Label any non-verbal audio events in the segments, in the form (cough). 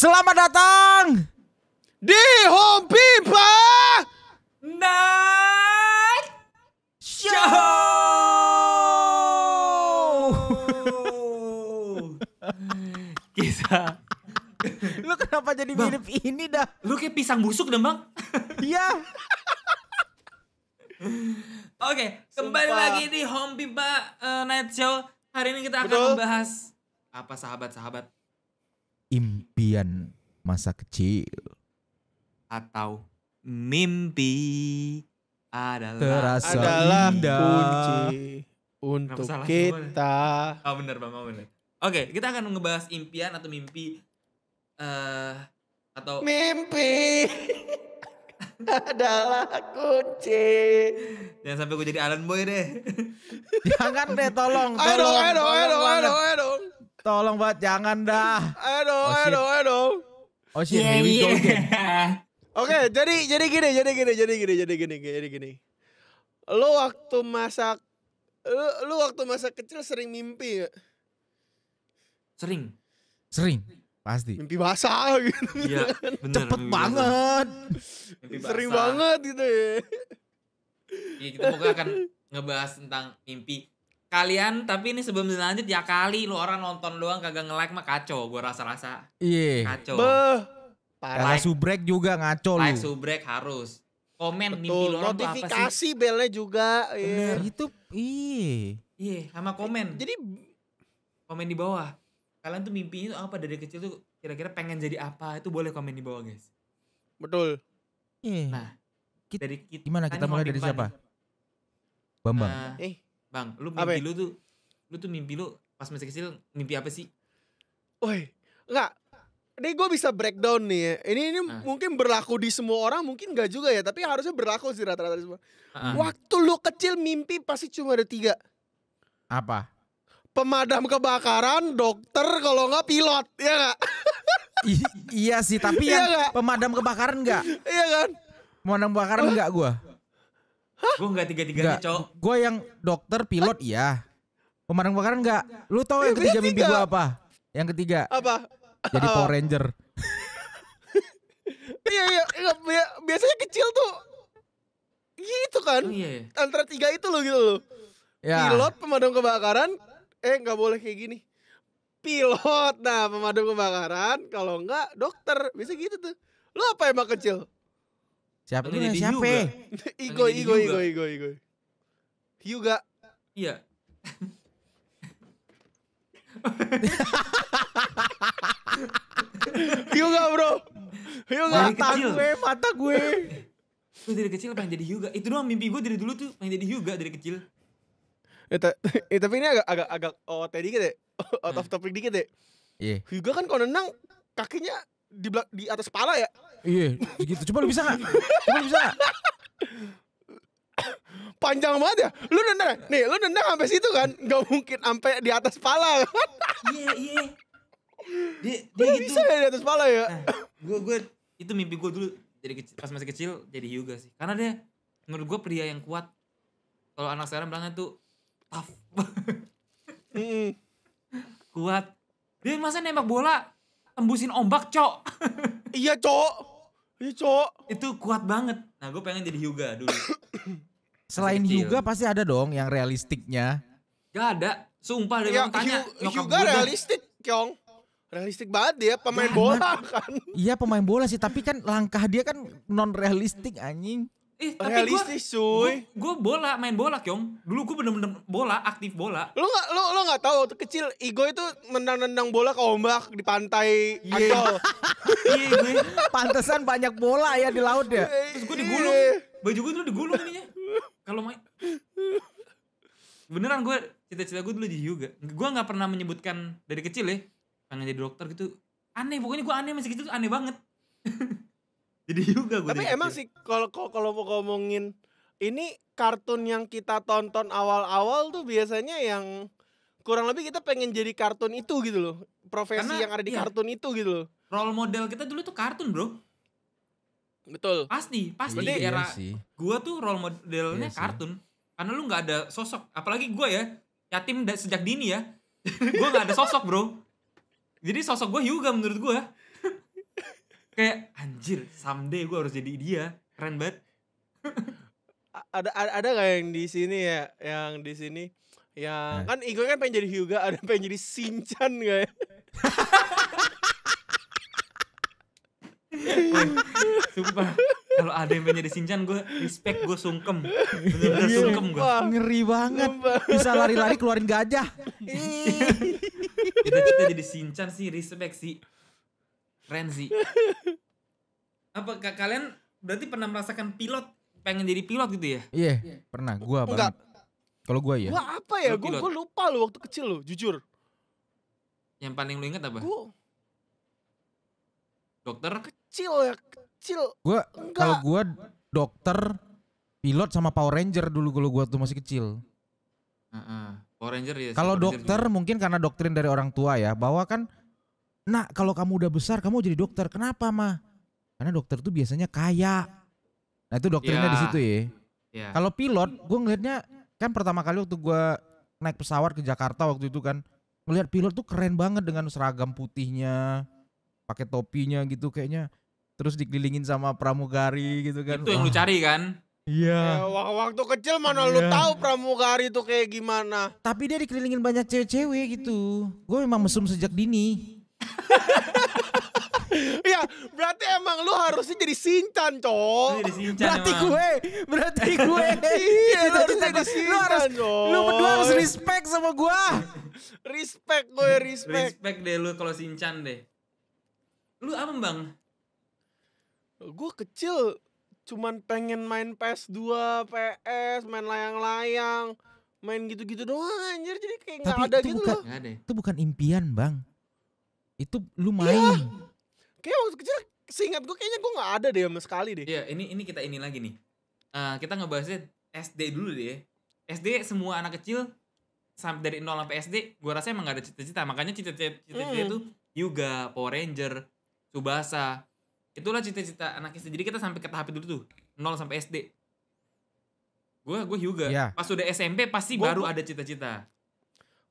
Selamat datang di Home Pipa Night Show. Kita. Lu kenapa jadi bang, mirip ini dah? Lu kayak pisang busuk deh bang. Iya. Oke, okay, kembali Sumpah. lagi di Home Pipa uh, eh, Night Show. Hari ini kita akan Betul. membahas apa sahabat-sahabat impian masa kecil atau mimpi adalah terasa adalah indah. kunci untuk kita. Oh benar bang, oh benar. Oke, okay, kita akan ngebahas impian atau mimpi uh, atau mimpi (laughs) adalah kunci. Jangan sampai gue jadi Alan Boy deh. Jangan deh, tolong. tolong ayo dong, ayo dong, ayo dong, ayo dong. Tolong buat jangan dah. Aduh, oh, ayo aduh. Oh shit, here Oke, jadi jadi gini, jadi gini, jadi gini, jadi gini, jadi gini. Lu waktu masak lu, lu waktu masa kecil sering mimpi gak? Sering. Sering. Pasti. Mimpi basah gitu. Iya, (laughs) bener, Cepet banget. Sering banget gitu ya. Iya, kita pokoknya akan ngebahas tentang mimpi kalian tapi ini sebelum lanjut ya kali lu orang nonton doang kagak nge-like mah kacau gua rasa-rasa. Iya. Kacau. Beuh. Like. Like, subrek juga ngaco like, lu. Like subrek harus. Komen Betul. mimpi lu orang notifikasi apa sih? belnya juga. Iya. Bener. Itu iya. Iya, sama komen. Jadi komen di bawah. Kalian tuh mimpinya tuh apa dari kecil tuh kira-kira pengen jadi apa? Itu boleh komen di bawah, guys. Betul. Iya. Nah, dari kita, gimana kita mulai dari siapa? Bambang. Uh, eh, Bang, lu mimpi apa? Ya? lu tuh lu tuh mimpi lu pas masih kecil mimpi apa sih? Woi, enggak. Ini gue bisa breakdown nih ya. Ini ini ah. mungkin berlaku di semua orang, mungkin enggak juga ya, tapi harusnya berlaku sih rata-rata semua. Ah. Waktu lu kecil mimpi pasti cuma ada tiga. Apa? Pemadam kebakaran, dokter, kalau enggak pilot, ya enggak? iya sih, tapi iya yang iya pemadam kebakaran enggak? Iya kan? Pemadam kebakaran enggak gue? Gue gak tiga-tiganya cok. Gue yang dokter, pilot Hah? iya. Pemadam kebakaran enggak? Lu tau iya, yang ketiga mimpi gue apa? Yang ketiga. Apa? Jadi Power Ranger. (laughs) Iya, iya, iya, iya, biasanya kecil tuh gitu kan. Oh, iya, iya. Antara tiga itu loh gitu loh. Ya. Pilot, pemadam kebakaran, eh enggak boleh kayak gini. Pilot, nah pemadam kebakaran, kalau enggak dokter, Biasanya gitu tuh. Lo apa emang kecil? Siapa ini? Siapa? siapa? Igo, Igo, Igo, Igo, Igo. Hyuga. Iya. (laughs) Hyuga bro. Hyuga mata gue, mata gue. gue dari kecil pengen jadi Hyuga. Itu doang mimpi gue dari dulu tuh pengen jadi Hyuga dari kecil. Eh, (laughs) eh tapi ini agak agak agak OOT dikit deh. Ya. Out of hmm. topic dikit deh. Ya. Iya. Yeah. Hyuga kan kalau nenang kakinya di di atas kepala ya? Iya, gitu. Coba lu bisa gak? Coba lu bisa gak? Panjang banget ya. Lu nendang, nih lu nendang sampai situ kan? Gak mungkin sampai di atas pala kan? Iya, iya. Dia, dia gitu. bisa ya di atas pala ya? Nah, gue, gue, itu mimpi gue dulu Jadi kecil, pas masih kecil jadi Hyuga sih. Karena dia, menurut gue pria yang kuat. Kalau anak sekarang bilangnya tuh tough. Kuat. Dia masa nembak bola tembusin ombak, cok. (laughs) iya, cok. Iya, cok. Itu kuat banget. Nah, gue pengen jadi Hyuga dulu. (coughs) Selain Hyuga pasti ada dong yang realistiknya. Gak ada. Sumpah deh ya, tanya. Hyuga realistik, Kyong. Realistik banget dia pemain Gak bola kan. Iya, pemain bola sih, tapi kan langkah dia kan non realistik anjing. Eh, tapi realistis gua, cuy. Gue bola, main bola Kyong. Dulu gue bener-bener bola, aktif bola. Lu gak, lu, lu gak tau waktu kecil Igo itu menendang nendang bola ke ombak di pantai yeah. Ancol. (laughs) Iya gue. Pantesan banyak bola ya di laut ya. Terus gue digulung. Iya. Baju gue dulu digulung ininya. Kalau main. Beneran gue, cita-cita gue dulu di juga. Gue gak pernah menyebutkan dari kecil ya. Pengen jadi dokter gitu. Aneh, pokoknya gue aneh masih kecil tuh aneh banget. (laughs) Jadi juga gue. Tapi emang sih kalau kalau mau ngomongin ini kartun yang kita tonton awal-awal tuh biasanya yang kurang lebih kita pengen jadi kartun itu gitu loh. Profesi Karena, yang ada di iya, kartun itu gitu loh. Role model kita dulu tuh kartun, Bro. Betul. Pasti, pasti iya era gue gua tuh role modelnya iya kartun. Sih. Karena lu nggak ada sosok, apalagi gue ya, yatim sejak dini ya. (laughs) gue nggak ada sosok, Bro. Jadi sosok gue Hyuga menurut gue kayak anjir someday gue harus jadi dia keren banget ada ada ada gak yang di sini ya yang di sini yang nah. kan Igo kan pengen jadi Hyuga ada yang pengen jadi sinchan gak ya Sumpah kalau ada yang pengen jadi sinchan gue respect gue sungkem bener-bener yeah, sungkem gue ngeri banget bisa lari-lari keluarin gajah kita kita jadi sinchan sih respect sih Renzi. (laughs) Apa kalian berarti pernah merasakan pilot pengen jadi pilot gitu ya? Iya, yeah, pernah. Gua banget. Kalau gua ya. Gua apa ya? Gua, gua lupa lo waktu kecil lo, jujur. Yang paling lu inget apa? Gua dokter kecil ya, kecil. Gua kalau gua dokter, pilot sama Power Ranger dulu kalau gua tuh masih kecil. Uh -uh. Power Ranger ya. Kalau dokter juga. mungkin karena doktrin dari orang tua ya, bahwa kan Nak, kalau kamu udah besar kamu jadi dokter. Kenapa, mah? Karena dokter tuh biasanya kaya. Nah, itu dokternya yeah. di situ ya. Yeah. Kalau pilot, gue ngelihatnya kan pertama kali waktu gue naik pesawat ke Jakarta waktu itu kan ngelihat pilot tuh keren banget dengan seragam putihnya, pakai topinya gitu kayaknya. Terus dikelilingin sama pramugari gitu kan. Itu yang Wah. lu cari kan? Iya. Yeah. waktu kecil mana yeah. lu iya. tahu pramugari tuh kayak gimana? Tapi dia dikelilingin banyak cewek-cewek gitu. Gue memang mesum sejak dini. (laughs) Iya, berarti emang lu harusnya jadi Sincan, cok. Jadi sinchan Berarti emang. gue, berarti (laughs) gue. iya, lu harus jadi sinchan berdua harus respect sama gue. respect gue, respect. Respect deh lu kalau Sincan deh. Lu apa, Bang? Gue kecil cuman pengen main PS2, PS, main layang-layang, main gitu-gitu doang anjir jadi kayak nggak ada gitu bukan, loh. Ya? Itu bukan impian, Bang itu lu main. Ya. Kayak waktu kecil seingat gue kayaknya gue gak ada deh sama sekali deh. Iya, ini ini kita ini lagi nih. Uh, kita ngebahasnya SD dulu deh. Ya. SD semua anak kecil sampai dari nol sampai SD, gue rasa emang gak ada cita-cita. Makanya cita-cita cita itu hmm. Yuga, Power Ranger, Subasa Itulah cita-cita anak SD. Jadi kita sampai ke tahap itu dulu tuh, 0 sampai SD. Gue gue Yuga Yeah. Pas udah SMP pasti gua, baru gua, ada cita-cita.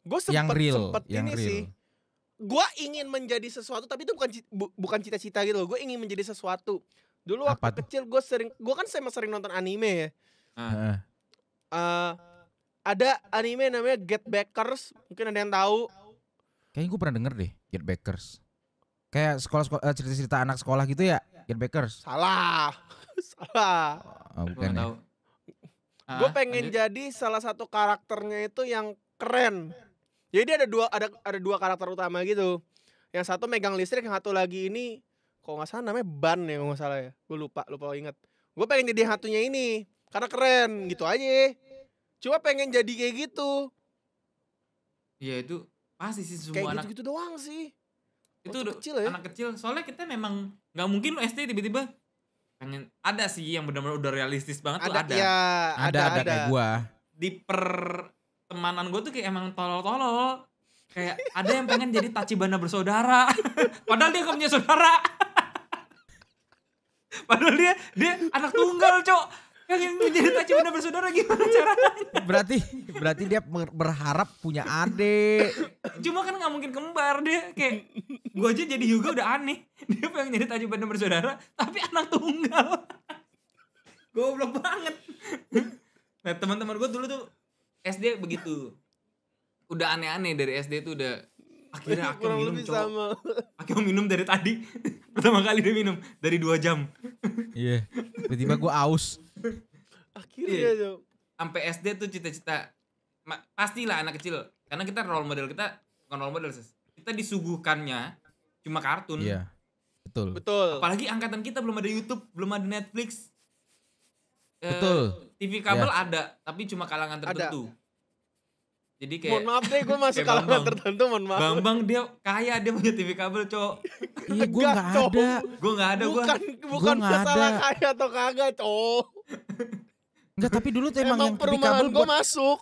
Gue sempet, yang real, sempet yang ini real. sih gue ingin menjadi sesuatu tapi itu bukan bu, bukan cita-cita gitu loh gue ingin menjadi sesuatu dulu waktu Apa kecil gue sering gue kan sering sering nonton anime ya uh. Uh, ada anime namanya Get Backers mungkin ada yang tahu kayaknya gue pernah denger deh Get Backers kayak sekolah sekolah eh, cerita-cerita anak sekolah gitu ya Get Backers salah (laughs) salah oh, ya. gue ah, pengen lanjut. jadi salah satu karakternya itu yang keren jadi ada dua ada ada dua karakter utama gitu. Yang satu megang listrik, yang satu lagi ini kok nggak salah namanya ban ya nggak salah ya. Gue lupa lupa inget. Gue pengen jadi hatunya ini karena keren gitu aja. Cuma pengen jadi kayak gitu. ya itu pasti sih semua kayak anak. gitu, gitu doang sih. Itu Waktu kecil ya. Anak kecil. Soalnya kita memang nggak mungkin lo SD tiba-tiba pengen ada sih yang benar-benar udah realistis banget ada, tuh ada. Ya, ada ada, ada, ada. gua. Diper temanan gue tuh kayak emang tolol-tolol kayak ada yang pengen jadi tachibana bersaudara (laughs) padahal dia gak punya saudara (laughs) padahal dia dia anak tunggal cok yang menjadi tachibana bersaudara gimana caranya berarti berarti dia berharap punya adik cuma kan nggak mungkin kembar dia kayak gue aja jadi Hugo udah aneh dia pengen jadi tachibana bersaudara tapi anak tunggal (laughs) goblok banget nah teman-teman gue dulu tuh SD begitu udah aneh-aneh dari SD tuh udah akhirnya Kurang minum lebih sama. Aku minum dari tadi (laughs) pertama kali dia minum dari dua jam iya yeah. tiba-tiba gue aus akhirnya yeah. sampai SD tuh cita-cita pastilah anak kecil karena kita role model kita bukan role model sis. kita disuguhkannya cuma kartun iya yeah. betul betul apalagi angkatan kita belum ada YouTube belum ada Netflix Betul. TV iya. kabel ya. ada, tapi cuma kalangan tertentu. Ada. Jadi kayak Mohon maaf deh gue (laughs) masuk kalangan Bang. tertentu, mohon maaf. Bambang dia kaya dia punya TV kabel, Cok. iya, gue enggak ada. Gue enggak ada gue. Bukan bukan gua masalah ada. kaya atau kagak, Cok. Enggak, tapi dulu tuh emang, emang yang TV kabel gue masuk.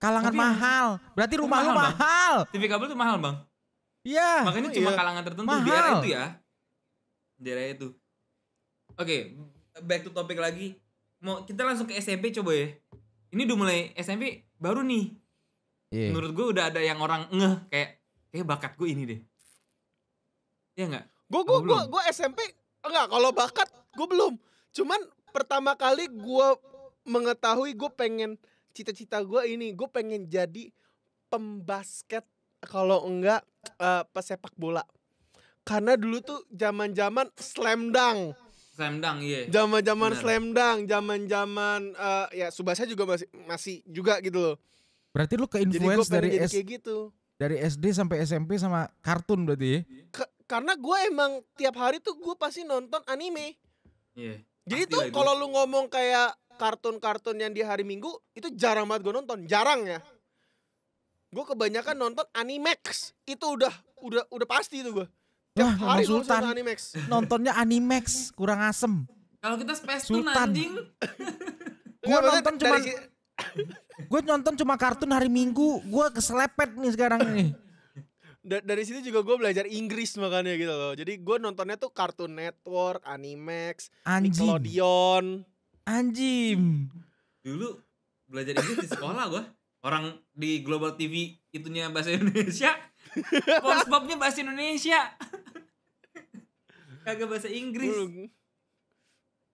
Kalangan tapi, mahal. Berarti rumah mahal, lu mahal. Bang. TV kabel tuh mahal, Bang. Iya. Yeah. Makanya oh, cuma iya. kalangan tertentu mahal. di era itu ya. Di era itu. Oke, okay, back to topik lagi mau kita langsung ke SMP coba ya. Ini udah mulai SMP baru nih. Yeah. Menurut gue udah ada yang orang ngeh kayak kayak eh, bakat gue ini deh. Iya enggak? Gue gue gue gue SMP enggak kalau bakat gue belum. Cuman pertama kali gue mengetahui gue pengen cita-cita gue ini gue pengen jadi pembasket kalau enggak uh, pesepak bola karena dulu tuh zaman-zaman slam dunk Slam dunk, iya. Zaman-zaman slam dunk, zaman-zaman uh, ya Subasa juga masih masih juga gitu loh. Berarti lu ke influence gitu. dari S gitu. Dari SD sampai SMP sama kartun berarti ya? Ke, karena gue emang tiap hari tuh gue pasti nonton anime. Iya. Yeah. Jadi Pasti tuh kalau lu ngomong kayak kartun-kartun yang di hari Minggu itu jarang banget gue nonton, jarang ya. Gue kebanyakan nonton Animax. Itu udah udah udah pasti itu gue. Wah, hari Sultan Animax. Nontonnya Animax, kurang asem. Kalau kita Space Sultan. gue nonton cuma gue nonton cuma kartun hari Minggu, gue keselepet nih sekarang nih. D dari situ juga gue belajar Inggris makanya gitu loh. Jadi gue nontonnya tuh Cartoon Network, Animax, Anjim. Nickelodeon. Anjim. Dulu belajar Inggris di sekolah gue. Orang di Global TV itunya bahasa Indonesia SpongeBobnya bahasa Indonesia. Kagak bahasa Inggris.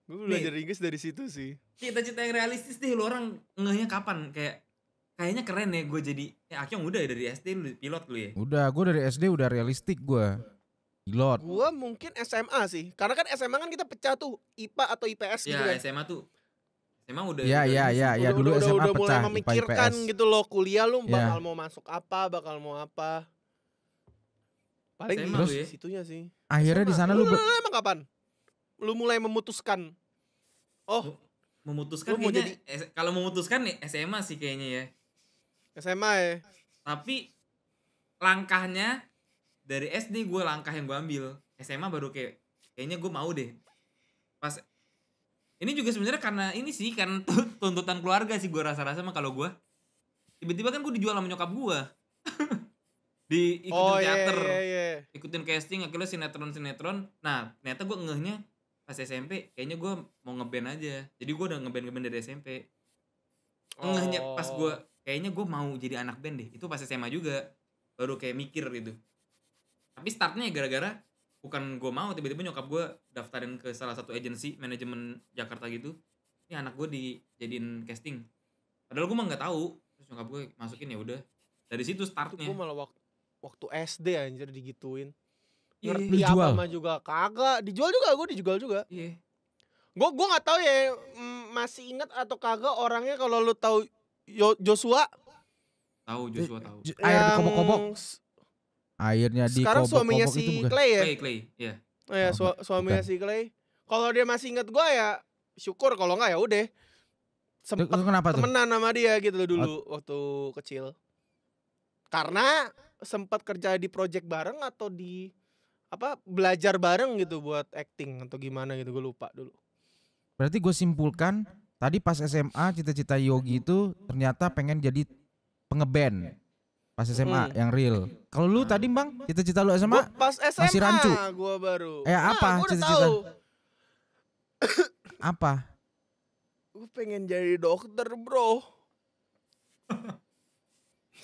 Gue belajar nih, Inggris dari situ sih. Cita-cita yang realistis deh lu orang ngehnya kapan kayak kayaknya keren ya gue jadi ya Akyong udah ya dari SD lu pilot lu ya. Udah, gue dari SD udah realistik gue. Pilot. Gue mungkin SMA sih. Karena kan SMA kan kita pecah tuh IPA atau IPS ya, gitu Ya SMA ya. tuh Emang udah Ya ya, ya ya ya dulu udah, SMA udah, udah pecah mulai memikirkan IPA, IPS. gitu loh kuliah lu ya. bakal ya. mau masuk apa, bakal mau apa. Paling SMA, terus ya. situnya sih. Akhirnya di sana lu, lu, lu, emang kapan? Lu mulai memutuskan. Oh, memutuskan lu mau kayaknya jadi... kalau memutuskan nih SMA sih kayaknya ya. SMA ya. Tapi langkahnya dari SD gue langkah yang gue ambil SMA baru kayak kayaknya gue mau deh pas ini juga sebenarnya karena ini sih karena (laughs) tuntutan keluarga sih gue rasa-rasa mah kalau gue tiba-tiba kan gue dijual sama nyokap gue (laughs) di ikutin oh, iya, teater yeah, yeah, yeah. ikutin casting akhirnya sinetron sinetron nah ternyata gue ngehnya pas SMP kayaknya gue mau ngeband aja jadi gue udah ngeband ngeband dari SMP oh. ngehnya pas gue kayaknya gue mau jadi anak band deh itu pas SMA juga baru kayak mikir gitu tapi startnya ya gara-gara bukan gue mau tiba-tiba nyokap gue daftarin ke salah satu agensi manajemen Jakarta gitu ini anak gue dijadiin casting padahal gue mah nggak tahu terus nyokap gue masukin ya udah dari situ startnya waktu SD anjir digituin. Iya, Ngerti iya. apa mah juga kagak, dijual juga gue dijual juga. Iya. Gue gue nggak tahu ya mm, masih ingat atau kagak orangnya kalau lu tahu Joshua. Tahu Joshua tahu. Air di kobok Airnya di Sekarang ya? iya. oh ya, kobok suaminya kobok si Clay ya? Clay, ya, suaminya si Clay. Kalau dia masih ingat gue ya syukur kalau nggak ya udah sempet kenapa tuh? temenan sama dia gitu dulu waktu kecil. Karena sempat kerja di project bareng atau di apa belajar bareng gitu buat acting atau gimana gitu gue lupa dulu. Berarti gue simpulkan tadi pas SMA cita-cita Yogi itu ternyata pengen jadi pengeband pas SMA hmm. yang real. Kalau lu tadi bang cita-cita lu SMA? Gua pas SMA masih rancu. Gua baru. Eh nah, apa cita-cita? (coughs) apa? Gue pengen jadi dokter bro. (coughs)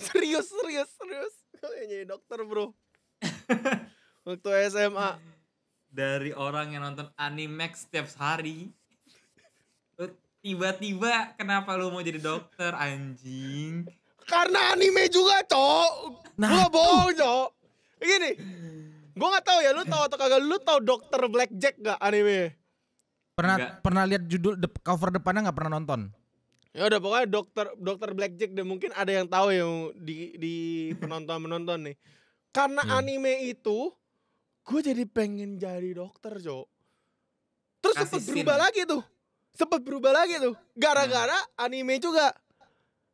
serius serius serius. (laughs) yang jadi dokter bro (laughs) waktu SMA dari orang yang nonton anime setiap hari tiba-tiba kenapa lu mau jadi dokter anjing karena anime juga cok nah, lu bohong cok gini gue nggak tahu ya lu tau atau kagak lu tau dokter blackjack gak anime pernah Enggak. pernah lihat judul cover depannya nggak pernah nonton Ya udah pokoknya dokter dokter Blackjack deh mungkin ada yang tahu yang di di penonton-penonton nih. Karena hmm. anime itu gue jadi pengen jadi dokter, Jo. Terus sempat berubah lagi tuh. Sempet berubah lagi tuh. Gara-gara hmm. anime juga.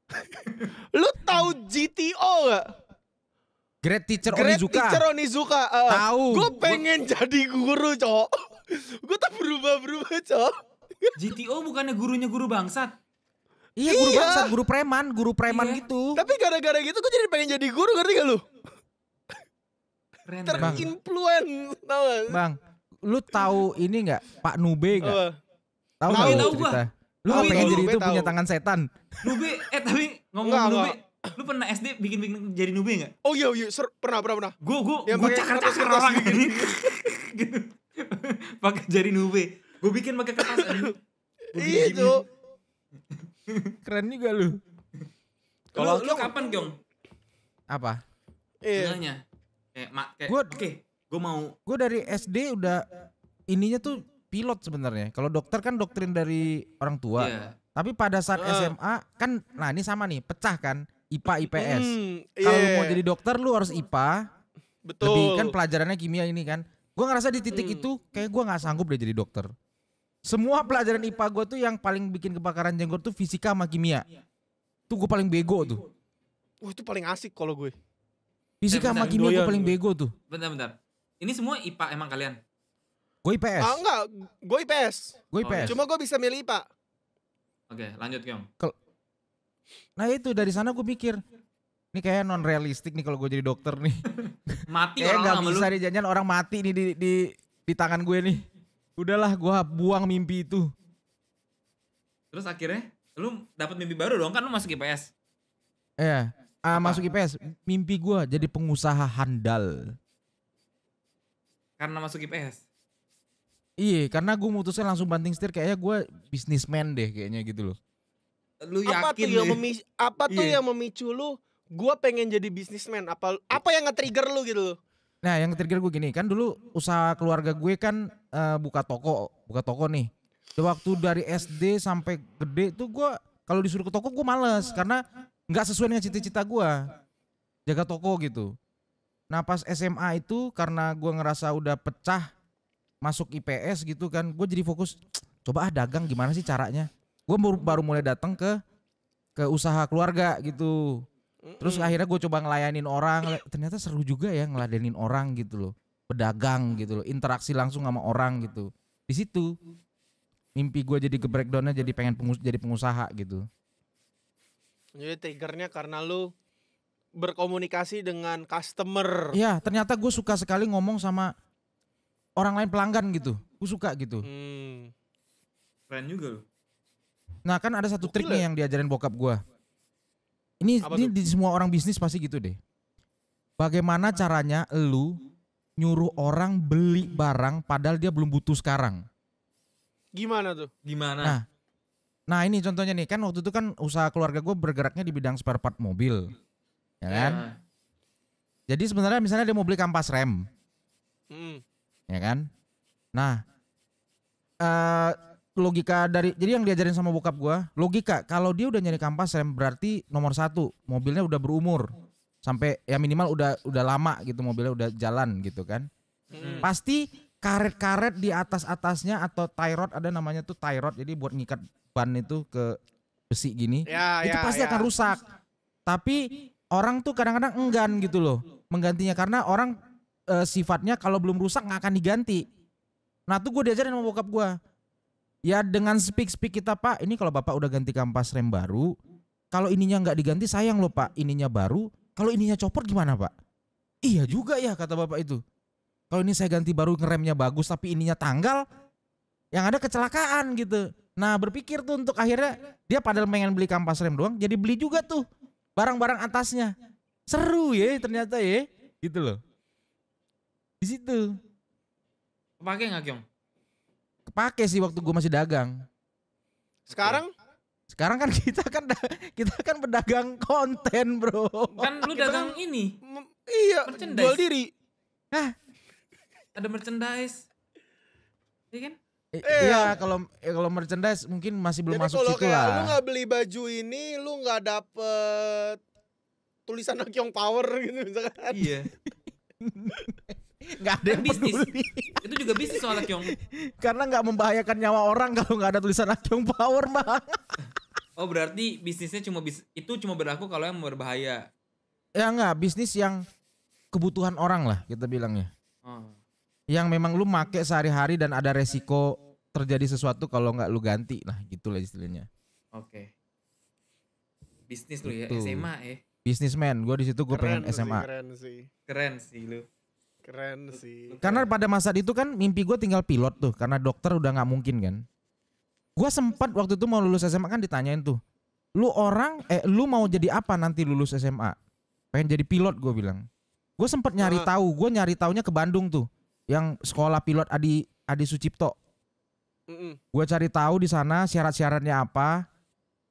(laughs) Lu tahu GTO gak? Great Teacher Great Onizuka. Great Teacher Onizuka. Uh, tahu. Gue pengen gua... jadi guru, Cok. (laughs) gue tak berubah-berubah, Cok. GTO bukannya gurunya guru bangsat? Iya, guru iya. bangsat, guru preman, guru preman iya. gitu. Tapi gara-gara gitu gue jadi pengen jadi guru, ngerti gak lu? Keren, Terinfluence, tau gak? Bang, lu tahu ini gak? Pak Nube gak? Oh. Tahu gak lu cerita? Gua. Lu gak pengen jadi itu punya tangan setan. Nube, eh tapi ngomong Nube. Nube, lu pernah SD bikin bikin jadi nube nggak? Oh iya oh iya ser pernah pernah pernah. Gue gue gue cakar cakar orang gini, gitu. (laughs) pakai jari nube. Gue bikin pakai kertas. (laughs) Iya Keren juga lu. Kalau lu, lu kapan, Gong? Apa? Iya. Eh, mak kayak Oke, okay, gue mau gue dari SD udah ininya tuh pilot sebenarnya. Kalau dokter kan doktrin dari orang tua. Yeah. Tapi pada saat uh. Eh. SMA kan nah ini sama nih, pecah kan IPA IPS. Mm, yeah. Kalau mau jadi dokter lu harus IPA. Betul. Lebih kan pelajarannya kimia ini kan. Gue ngerasa di titik hmm. itu kayak gue nggak sanggup deh jadi dokter. Semua pelajaran IPA gue tuh yang paling bikin kebakaran jenggot tuh fisika sama kimia. Tuh gue paling bego tuh. Wah itu paling asik kalau gue. Fisika sama kimia gue paling bego tuh. Bentar-bentar. Ini semua IPA emang kalian? Gue IPS. Ah enggak, gue IPS. Gue IPS. Cuma gue bisa milih IPA. Oke, lanjut Kyong. Nah itu dari sana gue pikir ini kayak non realistik nih kalau gue jadi dokter nih. (laughs) mati kayak orang nggak bisa dijanjian orang mati nih di di di tangan gue nih udahlah gua buang mimpi itu. Terus akhirnya lu dapat mimpi baru dong kan lu masuk IPS. Iya. Ah, uh, masuk IPS, mimpi gua jadi pengusaha handal. Karena masuk IPS. Iya, karena gua mutusnya langsung banting setir kayaknya gua bisnismen deh kayaknya gitu loh. Lu yakin apa tuh deh? yang memicu, apa tuh iya. yang memicu lu? gua pengen jadi bisnismen. Apa apa yang nge-trigger lu gitu loh? Nah, yang terakhir gue gini, kan dulu usaha keluarga gue kan uh, buka toko, buka toko nih. Waktu dari SD sampai gede tuh gue kalau disuruh ke toko gue males karena nggak sesuai dengan cita-cita gue jaga toko gitu. Nah pas SMA itu karena gue ngerasa udah pecah masuk IPS gitu kan, gue jadi fokus coba ah dagang gimana sih caranya. Gue baru, baru mulai datang ke ke usaha keluarga gitu. Terus akhirnya gue coba ngelayanin orang, ternyata seru juga ya ngeladenin orang gitu loh. Pedagang gitu loh, interaksi langsung sama orang gitu. Di situ mimpi gue jadi ke breakdownnya jadi pengen pengus jadi pengusaha gitu. Jadi triggernya karena lu berkomunikasi dengan customer. Iya, ternyata gue suka sekali ngomong sama orang lain pelanggan gitu. Gue suka gitu. Hmm. Keren juga loh. Nah kan ada satu triknya ya? yang diajarin bokap gue ini ini di semua orang bisnis pasti gitu deh. Bagaimana caranya lu nyuruh orang beli barang padahal dia belum butuh sekarang? Gimana tuh? Gimana? Nah, nah ini contohnya nih kan waktu itu kan usaha keluarga gue bergeraknya di bidang spare part mobil, ya, ya. kan? Ya. Jadi sebenarnya misalnya dia mau beli kampas rem, mm. ya kan? Nah, uh, logika dari jadi yang diajarin sama bokap gua logika kalau dia udah nyari kampas rem berarti nomor satu mobilnya udah berumur sampai ya minimal udah udah lama gitu mobilnya udah jalan gitu kan hmm. pasti karet-karet di atas atasnya atau tie rod ada namanya tuh tie rod jadi buat ngikat ban itu ke besi gini ya, itu ya, pasti ya. akan rusak tapi orang tuh kadang-kadang enggan gitu loh menggantinya karena orang e, sifatnya kalau belum rusak nggak akan diganti nah tuh gue diajarin sama bokap gue Ya dengan speak-speak kita Pak, ini kalau Bapak udah ganti kampas rem baru, kalau ininya nggak diganti sayang loh Pak, ininya baru, kalau ininya copot gimana Pak? Iya juga ya kata Bapak itu. Kalau ini saya ganti baru ngeremnya bagus tapi ininya tanggal, yang ada kecelakaan gitu. Nah berpikir tuh untuk akhirnya dia padahal pengen beli kampas rem doang, jadi beli juga tuh barang-barang atasnya. Seru ya ternyata ya, gitu loh. Di situ. Pakai nggak Kyong? kepake sih waktu gue masih dagang. Sekarang? Sekarang kan (laughs) kita kan kita kan pedagang konten, Bro. Kan lu dagang kita, ini. Iya, jual diri. Hah? Ada merchandise. Iya kan? eh, iya, kalau ya kalau merchandise mungkin masih belum masuk situ kayak lah. Lu nggak beli baju ini, lu nggak dapet tulisan Nakyong (laughs) Power gitu misalkan. Iya. (laughs) nggak ada yang bisnis. peduli. Itu juga bisnis soal Akyong. Karena nggak membahayakan nyawa orang kalau nggak ada tulisan Akyong Power, bang. Oh berarti bisnisnya cuma bis itu cuma berlaku kalau yang berbahaya. Ya nggak bisnis yang kebutuhan orang lah kita bilangnya. Oh. Yang memang lu make sehari-hari dan ada resiko terjadi sesuatu kalau nggak lu ganti nah gitulah istilahnya. Oke. Bisnis lu ya SMA Eh. Bisnismen, gue di situ gue pengen SMA. Sih, keren sih. Keren sih lu. Keren sih. Karena pada masa itu kan mimpi gue tinggal pilot tuh, karena dokter udah nggak mungkin kan. Gue sempat waktu itu mau lulus SMA kan ditanyain tuh, lu orang, eh lu mau jadi apa nanti lulus SMA? Pengen jadi pilot gue bilang. Gue sempat nyari nah. tahu, gue nyari tahunya ke Bandung tuh, yang sekolah pilot Adi Adi Sucipto. Gue cari tahu di sana syarat-syaratnya apa.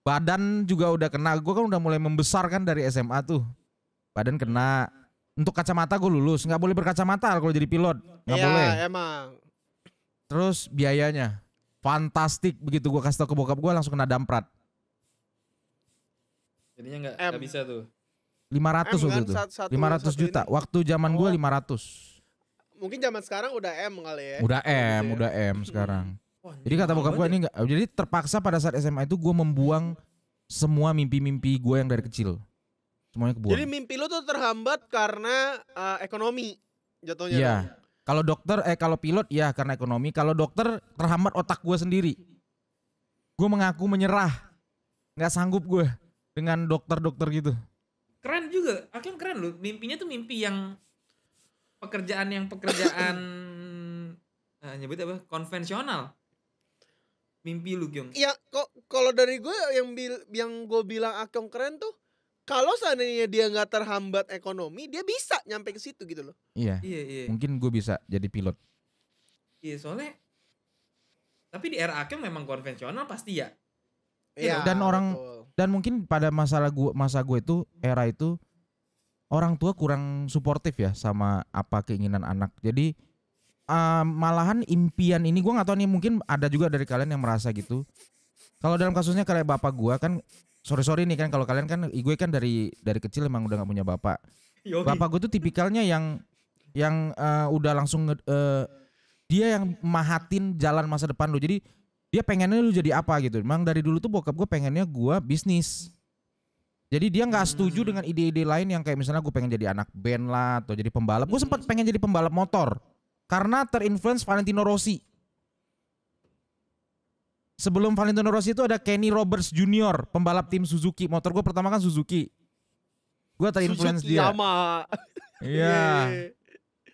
Badan juga udah kena, gue kan udah mulai membesar kan dari SMA tuh. Badan kena, untuk kacamata gue lulus nggak boleh berkacamata kalau jadi pilot nggak ya, boleh emang terus biayanya fantastik begitu gue kasih tau ke bokap gue langsung kena damprat jadinya nggak nggak bisa tuh 500 M waktu kan, ratus juta. Ini. Waktu zaman gue oh. lima 500. Mungkin zaman sekarang udah M kali ya. Udah gitu M, ya. udah M sekarang. Wah, jadi kata bokap gue ini ya. nggak, jadi terpaksa pada saat SMA itu gue membuang semua mimpi-mimpi gue yang dari kecil semuanya kebuang. Jadi mimpi lu tuh terhambat karena uh, ekonomi jatuhnya. Iya. Kan? Kalau dokter eh kalau pilot ya karena ekonomi, kalau dokter terhambat otak gue sendiri. Gue mengaku menyerah. nggak sanggup gue dengan dokter-dokter gitu. Keren juga. Akhirnya keren loh. Mimpinya tuh mimpi yang pekerjaan yang pekerjaan uh, (coughs) ah, nyebut apa? konvensional mimpi lu Gyeong. Iya, kok kalau dari gue yang bil, yang gue bilang Akyong keren tuh kalau seandainya dia nggak terhambat ekonomi dia bisa nyampe ke situ gitu loh iya iya, iya. mungkin gue bisa jadi pilot iya soalnya tapi di era akhir memang konvensional pasti ya Iya, dan orang dan mungkin pada masalah gua masa gue itu era itu orang tua kurang suportif ya sama apa keinginan anak. Jadi uh, malahan impian ini gue nggak tahu nih mungkin ada juga dari kalian yang merasa gitu. Kalau dalam kasusnya kayak bapak gue kan sorry sorry nih kan kalau kalian kan gue kan dari dari kecil emang udah gak punya bapak. Yogi. Bapak gue tuh tipikalnya yang yang uh, udah langsung uh, dia yang mahatin jalan masa depan lu. Jadi dia pengennya lu jadi apa gitu. Emang dari dulu tuh bokap gue pengennya gue bisnis. Jadi dia nggak hmm. setuju hmm. dengan ide-ide lain yang kayak misalnya gue pengen jadi anak band lah atau jadi pembalap. Gue sempat pengen jadi pembalap motor karena terinfluence Valentino Rossi sebelum Valentino Rossi itu ada Kenny Roberts Junior, pembalap tim Suzuki. Motor gue pertama kan Suzuki. Gue terinfluence dia. Sama. (laughs) Iya.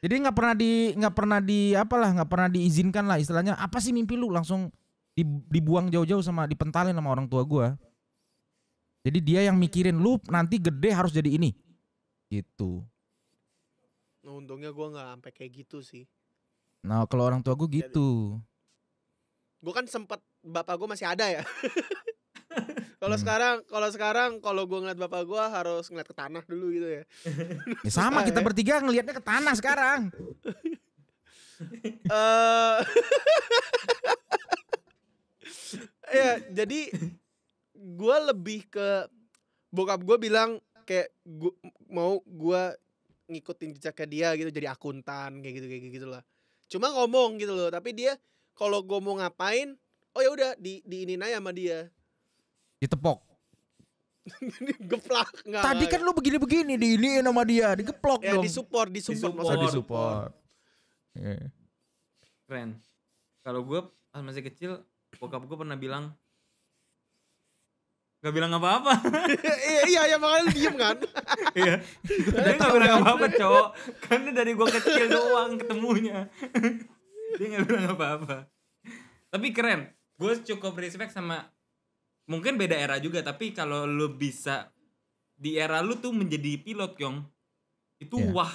Jadi nggak pernah di nggak pernah di apalah nggak pernah diizinkan lah istilahnya apa sih mimpi lu langsung dibuang jauh-jauh sama dipentalin sama orang tua gue. Jadi dia yang mikirin lu nanti gede harus jadi ini. Gitu. Nah, untungnya gue nggak sampai kayak gitu sih. Nah kalau orang tua gue gitu. Gue kan sempet bapak gue masih ada ya (laughs) kalau hmm. sekarang kalau sekarang kalau gue ngeliat bapak gue harus ngeliat ke tanah dulu gitu ya, ya sama kita ya. bertiga ngeliatnya ke tanah sekarang uh, (laughs) (laughs) ya jadi gue lebih ke bokap gue bilang kayak gua, mau gue ngikutin jejaknya dia gitu jadi akuntan kayak gitu kayak gitu lah cuma ngomong gitu loh tapi dia kalau gue mau ngapain oh ya udah di di ini naya sama dia ditepok (laughs) geplak nggak tadi kan lu begini begini di ini sama dia digeplok ya, dong disupport disupport disupport, support, Yeah. keren kalau gue pas masih kecil bokap gue pernah bilang Gak bilang apa-apa. (laughs) iya, iya, iya, makanya lu diem kan. (laughs) iya. Dia gak bilang apa-apa, cowok. Karena dari gua kecil doang ketemunya. Dia gak bilang apa-apa. Tapi keren gue cukup respect sama mungkin beda era juga tapi kalau lu bisa di era lu tuh menjadi pilot yang itu yeah. wah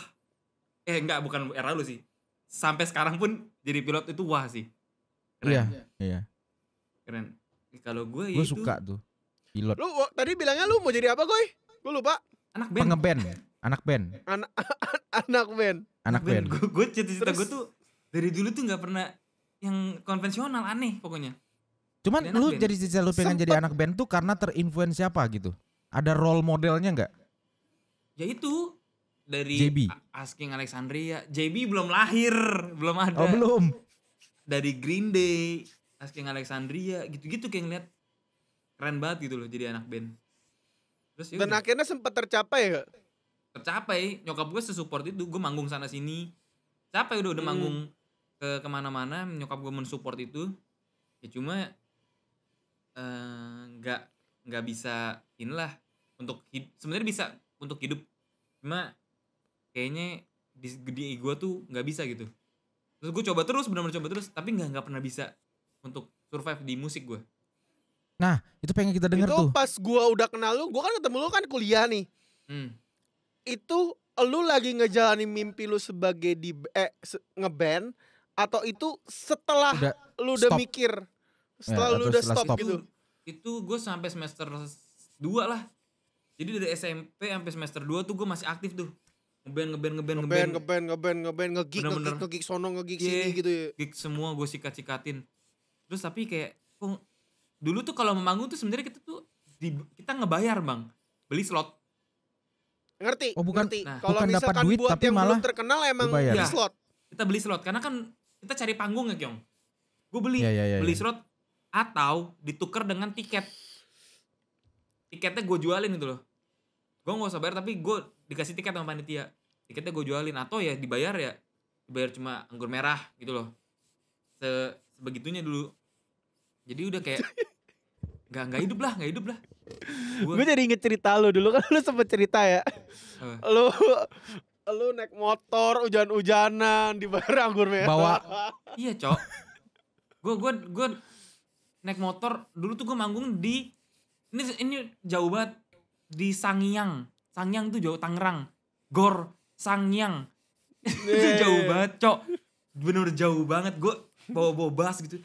eh enggak bukan era lu sih sampai sekarang pun jadi pilot itu wah sih keren iya yeah. yeah. keren eh, kalau gue gue suka tuh pilot lu tadi bilangnya lu mau jadi apa gue gue lupa anak band pengeband anak band An (laughs) anak band anak band gue cita-cita gue tuh dari dulu tuh nggak pernah yang konvensional aneh pokoknya Cuman lu band. jadi lu pengen Sempet. jadi anak band tuh karena terinfluence siapa gitu? Ada role modelnya nggak? Ya itu dari JB. Asking Alexandria. JB belum lahir, belum oh, ada. Oh, belum. Dari Green Day, Asking Alexandria, gitu-gitu kayak ngeliat keren banget gitu loh jadi anak band. Terus Dan akhirnya sempat tercapai gak? Tercapai. Nyokap gue sesupport itu, gue manggung sana sini. Capek ya udah udah hmm. manggung ke kemana-mana, nyokap gue mensupport itu. Ya cuma Eh, nggak uh, nggak bisa inilah untuk sebenarnya bisa untuk hidup cuma kayaknya di, di gue tuh nggak bisa gitu terus gue coba terus benar-benar coba terus tapi nggak nggak pernah bisa untuk survive di musik gue nah itu pengen kita dengar itu tuh pas gue udah kenal lu gue kan ketemu lu kan kuliah nih hmm. itu lu lagi ngejalanin mimpi lu sebagai di eh, se ngeband atau itu setelah udah, lu udah stop. mikir Eh, setelah ya, lu udah stop, stop gitu itu gue sampai semester 2 lah jadi dari SMP sampai semester 2 tuh gue masih aktif tuh ngeband ngeband ngeband ngeband ngeband ngeband ngeband ngegik ngegik ngegik sono ngegik yeah, sini gitu ya gig semua gue sikat sikatin terus tapi kayak kok dulu tuh kalau memanggung tuh sebenarnya kita tuh di, kita ngebayar bang beli slot ngerti oh, bukan, ngerti nah, kalau misalkan duit, buat tapi yang malah belum terkenal emang beli ya, slot kita beli slot karena kan kita cari panggung ya Kyong gue beli yeah, yeah, yeah, beli iya. slot atau ditukar dengan tiket tiketnya gue jualin itu loh gue gak usah bayar tapi gue dikasih tiket sama panitia tiketnya gue jualin atau ya dibayar ya dibayar cuma anggur merah gitu loh Se sebegitunya dulu jadi udah kayak (laughs) nggak nggak hidup lah nggak hidup lah gue jadi inget cerita lo dulu kan lo sempet cerita ya lo lo naik motor hujan-hujanan dibayar anggur merah bawa iya cok gue gue gue naik motor dulu tuh gue manggung di ini ini jauh banget di Sangyang Sangyang tuh jauh Tangerang Gor Sangyang (laughs) itu jauh banget cok bener jauh banget gue bawa bawa bas gitu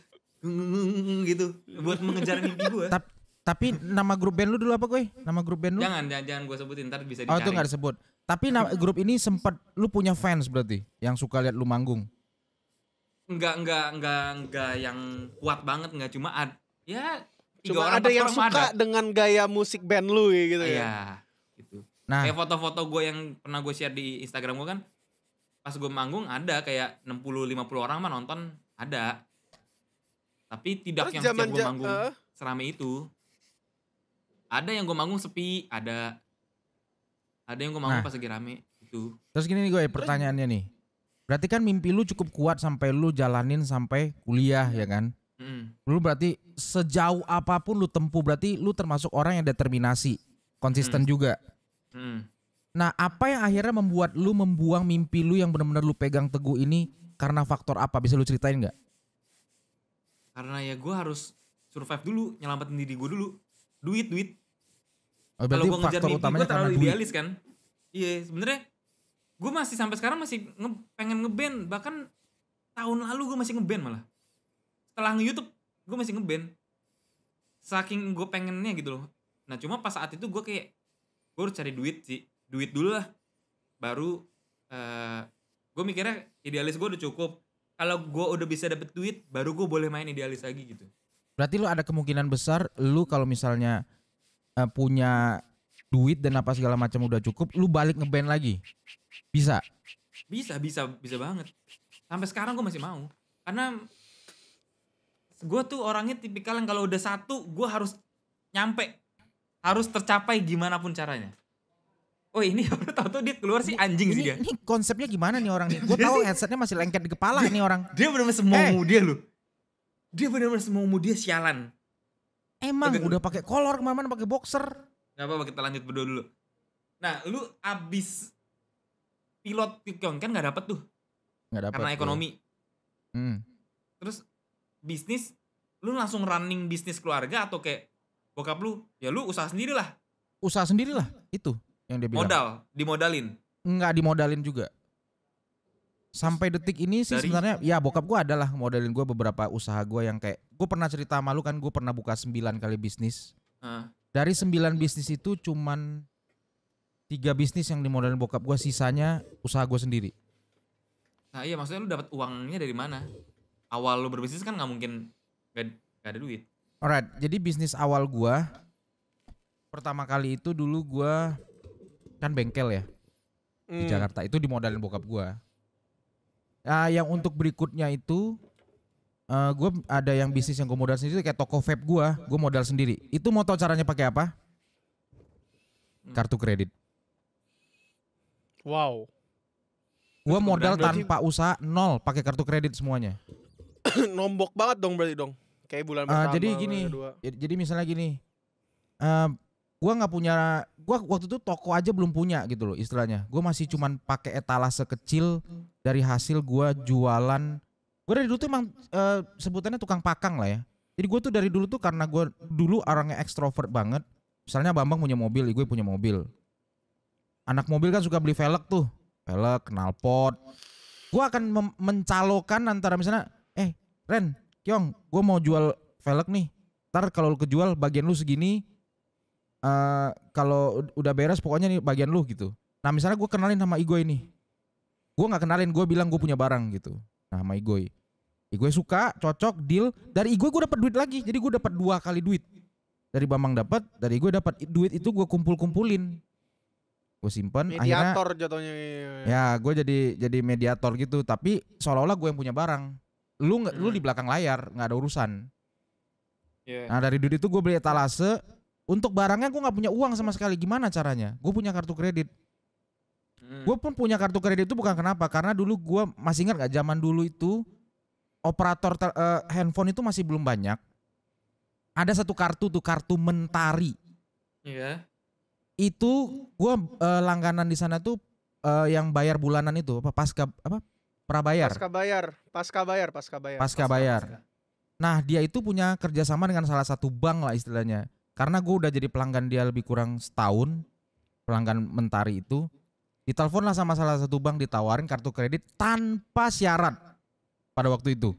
gitu buat mengejar mimpi gue tapi tapi nama grup band lu dulu apa gue nama grup band lu jangan jangan, jangan gue sebutin ntar bisa dicari oh itu nggak disebut tapi nama grup ini sempat lu punya fans berarti yang suka lihat lu manggung nggak nggak nggak nggak yang kuat banget nggak cuma ad, ya cuma orang, ada yang suka ada. dengan gaya musik band lu ya gitu ya. Iya, gitu. Nah, kayak foto-foto gue yang pernah gue share di Instagram gue kan pas gue manggung ada kayak 60 50 orang mah nonton ada. Tapi tidak Terus yang setiap gue manggung uh, serame itu. Ada yang gue manggung sepi, ada ada yang gue manggung nah, pas lagi rame itu. Terus gini nih gue pertanyaannya nih. Berarti kan mimpi lu cukup kuat sampai lu jalanin sampai kuliah ya kan? Mm. Lu berarti sejauh apapun lu tempuh berarti lu termasuk orang yang determinasi, konsisten mm. juga. Mm. Nah, apa yang akhirnya membuat lu membuang mimpi lu yang benar-benar lu pegang teguh ini karena faktor apa? Bisa lu ceritain nggak? Karena ya gue harus survive dulu, nyelamatin diri gue dulu. Duit, duit. Oh, Kalau gue ngejar mimpi, gue terlalu duit. idealis kan. Iya, sebenarnya gue masih sampai sekarang masih nge pengen ngeband bahkan tahun lalu gue masih ngeband malah setelah nge YouTube gue masih ngeband saking gue pengennya gitu loh nah cuma pas saat itu gue kayak gue harus cari duit sih duit dulu lah baru uh, eh, gue mikirnya idealis gue udah cukup kalau gue udah bisa dapet duit baru gue boleh main idealis lagi gitu berarti lo ada kemungkinan besar lo kalau misalnya uh, punya duit dan apa segala macam udah cukup, lu balik ngeband lagi. Bisa. Bisa, bisa, bisa banget. Sampai sekarang gue masih mau. Karena gue tuh orangnya tipikal yang kalau udah satu, gue harus nyampe. Harus tercapai gimana pun caranya. Oh ini (laughs) baru tau tuh dia keluar sih anjing ini, sih dia. Ini konsepnya gimana nih orang nih? Gue (laughs) tau headsetnya masih lengket di kepala dia, nih orang. (laughs) Dia benar-benar semua hey. Eh. dia lu. Dia benar-benar mau dia sialan. Emang Agak, udah pakai kolor kemana-mana pakai boxer nggak apa-apa kita lanjut berdua dulu nah lu abis pilot Pyongyang kan gak dapet tuh Gak dapet karena ekonomi tuh. hmm. terus bisnis lu langsung running bisnis keluarga atau kayak bokap lu ya lu usaha sendiri lah usaha sendiri lah itu yang dia bilang modal dimodalin nggak dimodalin juga sampai detik ini sih Dari... sebenarnya ya bokap gue adalah modalin gue beberapa usaha gue yang kayak gue pernah cerita malu kan gue pernah buka sembilan kali bisnis uh dari sembilan bisnis itu cuman tiga bisnis yang dimodalin bokap gue sisanya usaha gue sendiri nah iya maksudnya lu dapat uangnya dari mana awal lu berbisnis kan nggak mungkin gak, ada duit alright jadi bisnis awal gue pertama kali itu dulu gue kan bengkel ya hmm. di Jakarta itu dimodalin bokap gue nah, yang untuk berikutnya itu uh, eh, gue ada yang iya. bisnis yang gue modal sendiri kayak toko vape gue, gue modal sendiri. Itu mau tau caranya pakai apa? Hmm. Kartu kredit. Wow. Gue modal tanpa usaha nol pakai kartu kredit semuanya. (clears throat) Nombok banget dong berarti dong. Kayak bulan uh, Jadi gini, jadi, jadi misalnya gini, uh, eh, gue nggak punya, gue waktu itu toko aja belum punya gitu loh istilahnya. Gue masih cuman pakai etalase kecil dari hasil gue jualan gue dari dulu tuh emang uh, sebutannya tukang pakang lah ya jadi gue tuh dari dulu tuh karena gue dulu orangnya ekstrovert banget misalnya Bambang punya mobil gue punya mobil anak mobil kan suka beli velg tuh velg knalpot gue akan mencalokan antara misalnya eh Ren Kyong gue mau jual velg nih ntar kalau lu kejual bagian lu segini uh, kalau udah beres pokoknya nih bagian lu gitu nah misalnya gue kenalin sama Igo ini gue nggak kenalin gue bilang gue punya barang gitu Nah sama Igoy. Igoy suka, cocok, deal. Dari Igoy gue dapat duit lagi. Jadi gue dapat dua kali duit. Dari Bambang dapat, dari gue dapat duit itu gue kumpul-kumpulin. Gue simpen mediator akhirnya, jatuhnya. Iya, iya, iya. Ya, gue jadi jadi mediator gitu, tapi seolah-olah gue yang punya barang. Lu hmm. lu di belakang layar, nggak ada urusan. Yeah. Nah, dari duit itu gue beli etalase untuk barangnya gue nggak punya uang sama sekali. Gimana caranya? Gue punya kartu kredit Hmm. Gue pun punya kartu kredit itu bukan kenapa, karena dulu gue masih ingat gak zaman dulu itu operator uh, handphone itu masih belum banyak. Ada satu kartu tuh kartu Mentari. Iya. Yeah. Itu gue uh, langganan di sana tuh uh, yang bayar bulanan itu apa pasca apa prabayar. Pasca bayar, pasca bayar, pasca bayar. Pasca, pasca bayar. Nah dia itu punya kerjasama dengan salah satu bank lah istilahnya. Karena gue udah jadi pelanggan dia lebih kurang setahun pelanggan mentari itu Diteleponlah lah sama salah satu bank ditawarin kartu kredit tanpa syarat pada waktu itu.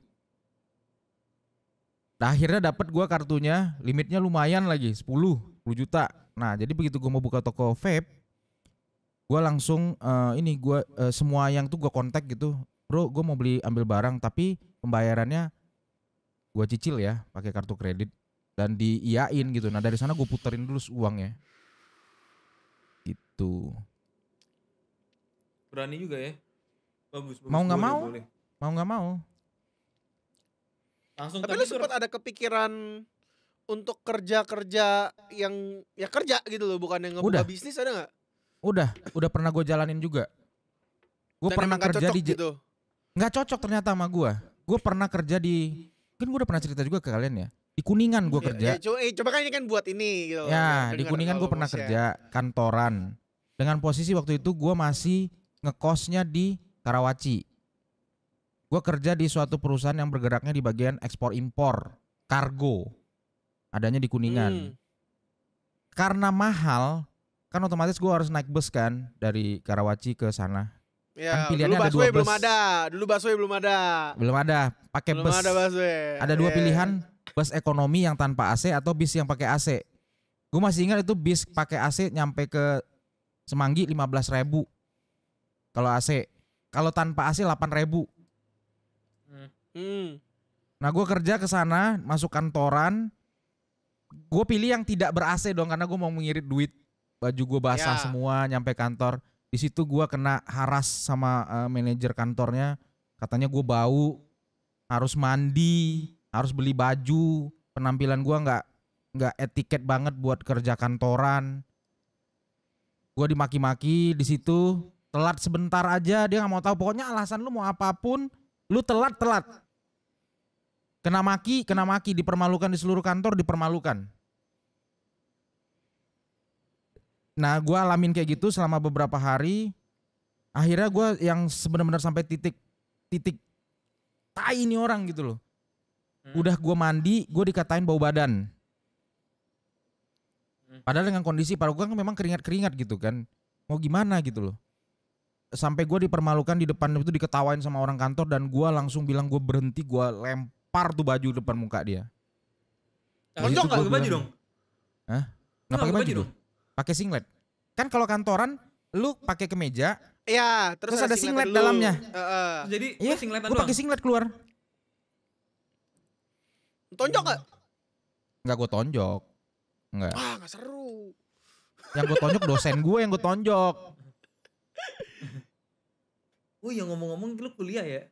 Nah, akhirnya dapat gua kartunya, limitnya lumayan lagi, 10, 10 juta. Nah, jadi begitu gua mau buka toko vape, gua langsung uh, ini gua uh, semua yang tuh gua kontak gitu. Bro, gua mau beli ambil barang tapi pembayarannya gua cicil ya pakai kartu kredit dan diiyain gitu. Nah, dari sana gua puterin dulu uangnya. Gitu berani juga ya bagus, bagus mau nggak mau boleh. mau nggak mau langsung tapi lu sempat ada kepikiran untuk kerja kerja yang ya kerja gitu loh bukan yang ngebuka udah. bisnis ada nggak udah udah pernah gue jalanin juga gue pernah kerja di gitu. nggak cocok ternyata sama gue gue pernah kerja di kan gue udah pernah cerita juga ke kalian ya di kuningan gue iya, kerja ya, coba, eh, coba kan ini kan buat ini gitu ya di kuningan gue pernah kerja kantoran dengan posisi waktu itu gue masih ngekosnya di Karawaci. Gue kerja di suatu perusahaan yang bergeraknya di bagian ekspor impor kargo, adanya di Kuningan. Hmm. Karena mahal, kan otomatis gue harus naik bus kan dari Karawaci ke sana. Ya, kan pilihannya dulu ada dua bus. belum ada. Dulu busway belum ada. Belum ada. Pakai bus. ada Ada dua yeah. pilihan, bus ekonomi yang tanpa AC atau bis yang pakai AC. Gue masih ingat itu bis pakai AC nyampe ke Semanggi 15 ribu kalau AC. Kalau tanpa AC 8000. Hmm. Nah, gue kerja ke sana, masuk kantoran. Gue pilih yang tidak ber AC dong karena gue mau mengirit duit. Baju gue basah yeah. semua nyampe kantor. Di situ gue kena haras sama uh, manajer kantornya. Katanya gue bau, harus mandi, harus beli baju. Penampilan gue nggak nggak etiket banget buat kerja kantoran. Gue dimaki-maki di situ telat sebentar aja dia nggak mau tahu pokoknya alasan lu mau apapun lu telat telat kena maki kena maki dipermalukan di seluruh kantor dipermalukan nah gue alamin kayak gitu selama beberapa hari akhirnya gue yang sebenar-benar sampai titik titik tai ini orang gitu loh hmm. udah gue mandi gue dikatain bau badan hmm. padahal dengan kondisi paru gue kan memang keringat-keringat gitu kan mau gimana gitu loh sampai gue dipermalukan di depan itu diketawain sama orang kantor dan gue langsung bilang gue berhenti gue lempar tuh baju depan muka dia harus nah, nggak gak baju dong Hah? nggak pakai baju dong pakai singlet kan kalau kantoran lu pakai kemeja Iya, terus, terus ada singlet, singlet dalamnya. Uh, uh. Jadi iya, singletan Gue pakai singlet keluar. Tonjok gak? Enggak gue tonjok. Enggak. Ah, gak seru. Yang gue tonjok dosen gue yang gue tonjok. Oh iya ngomong-ngomong lu kuliah ya?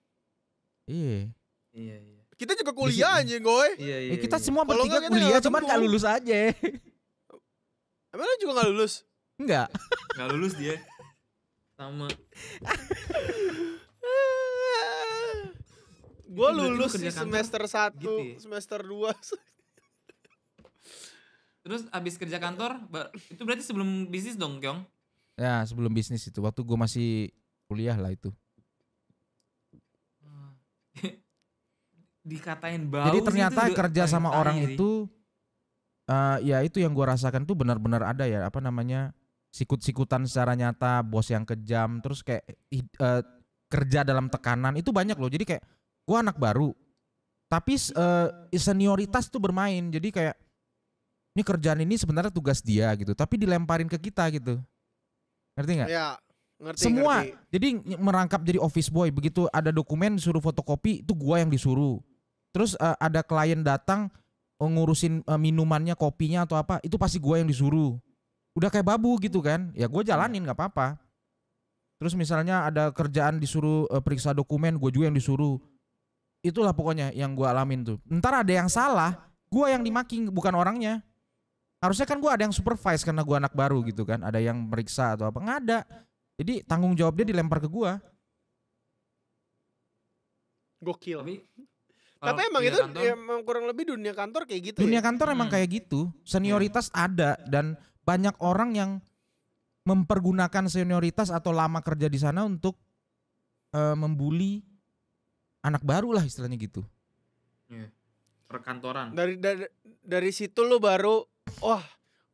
Iya. Iya iya. Kita juga kuliah aja, Goy. Iya iya. Eh, kita iya. semua Kalo bertiga kuliah, cuman gak lulus aja. Emang lu juga gak lulus? Enggak. gak lulus dia. Sama. (laughs) gue lulus di semester gitu satu, gitu ya? semester dua. (laughs) Terus abis kerja kantor, itu berarti sebelum bisnis dong, Kyong? Ya, sebelum bisnis itu. Waktu gue masih kuliah lah itu. (laughs) dikatain bau jadi ternyata itu kerja sama orang itu uh, ya itu yang gua rasakan tuh benar-benar ada ya apa namanya sikut-sikutan secara nyata bos yang kejam terus kayak uh, kerja dalam tekanan itu banyak loh jadi kayak gua anak baru tapi uh, senioritas tuh bermain jadi kayak ini kerjaan ini sebenarnya tugas dia gitu tapi dilemparin ke kita gitu ngerti nggak? Ya Ngerti, semua. Ngerti. Jadi merangkap jadi office boy. Begitu ada dokumen suruh fotokopi, itu gua yang disuruh. Terus uh, ada klien datang eh, ngurusin uh, minumannya, kopinya atau apa, itu pasti gua yang disuruh. Udah kayak babu gitu kan? Ya gua jalanin iya. nggak apa-apa. Terus misalnya ada kerjaan disuruh uh, periksa dokumen, gua juga yang disuruh. Itulah pokoknya yang gua alamin tuh. Ntar ada yang salah, gua yang dimaki bukan orangnya. Harusnya kan gua ada yang supervise karena gua anak baru gitu kan, ada yang periksa atau apa nggak ada jadi tanggung jawab dia dilempar ke gua. Gokil. Tapi, Tapi emang itu kantor, emang kurang lebih dunia kantor kayak gitu. Dunia ya? kantor emang hmm. kayak gitu. Senioritas hmm. ada dan banyak orang yang mempergunakan senioritas atau lama kerja di sana untuk uh, membuli anak baru lah istilahnya gitu. Yeah. Perkantoran. Dari dari dari situ lu baru wah oh,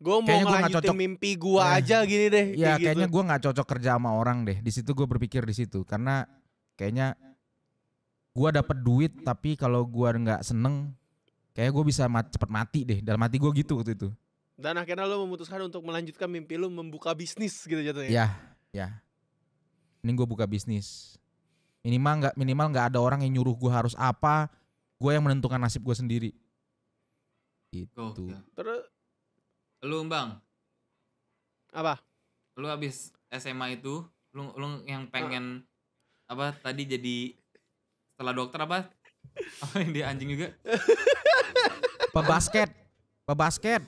Gue mau kayaknya gua gak cocok. mimpi gue eh, iya. aja gini deh. Iya, kayak gitu. kayaknya gue nggak cocok kerja sama orang deh. Di situ gue berpikir di situ karena kayaknya gue dapet duit tapi kalau gue nggak seneng, kayaknya gue bisa mat, cepet mati deh. Dalam hati gue gitu waktu itu. Dan akhirnya lo memutuskan untuk melanjutkan mimpi lo membuka bisnis gitu jatuhnya. Iya, iya. Ini gue buka bisnis. Minimal nggak minimal nggak ada orang yang nyuruh gue harus apa. Gue yang menentukan nasib gue sendiri. Itu. Oh, ya. Terus Lu bang. Apa? Lu abis SMA itu, lu lu yang pengen ah. apa tadi jadi setelah dokter apa? (laughs) Apa yang dia anjing juga? Pebasket. Pebasket.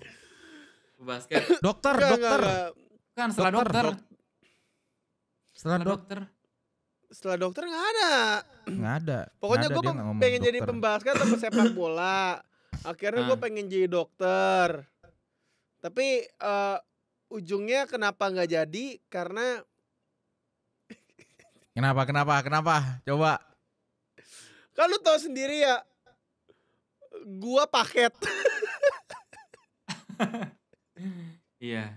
Pebasket. (coughs) Dokter, gak, dokter. Gak, gak. Kan setelah dokter. dokter. Setelah, setelah dokter. dokter setelah dokter nggak ada. Nggak ada. Pokoknya gue pengen dokter. jadi pembasket atau sepak bola. Akhirnya nah. gue pengen jadi dokter. Tapi uh, ujungnya kenapa nggak jadi? Karena Kenapa? Kenapa? Kenapa? Coba. Kalau tahu sendiri ya, gua paket. (laughs) iya.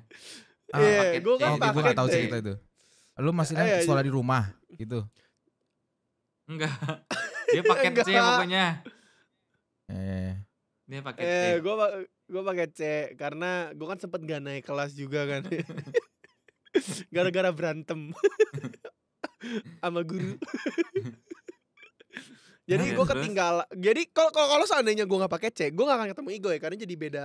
Iya. yeah, gua kan oh, paket. Gue gak iya, tahu cerita itu. Lu masih kan iya, iya. sekolah di rumah gitu. Enggak. Dia paket C pokoknya. Eh. Dia paket eh, Gua gue pakai C karena gue kan sempet gak naik kelas juga kan (laughs) (laughs) gara-gara berantem (laughs) sama guru jadi gue ketinggal jadi kalau kalau seandainya gue nggak pakai C gue gak akan ketemu Igo ya karena jadi beda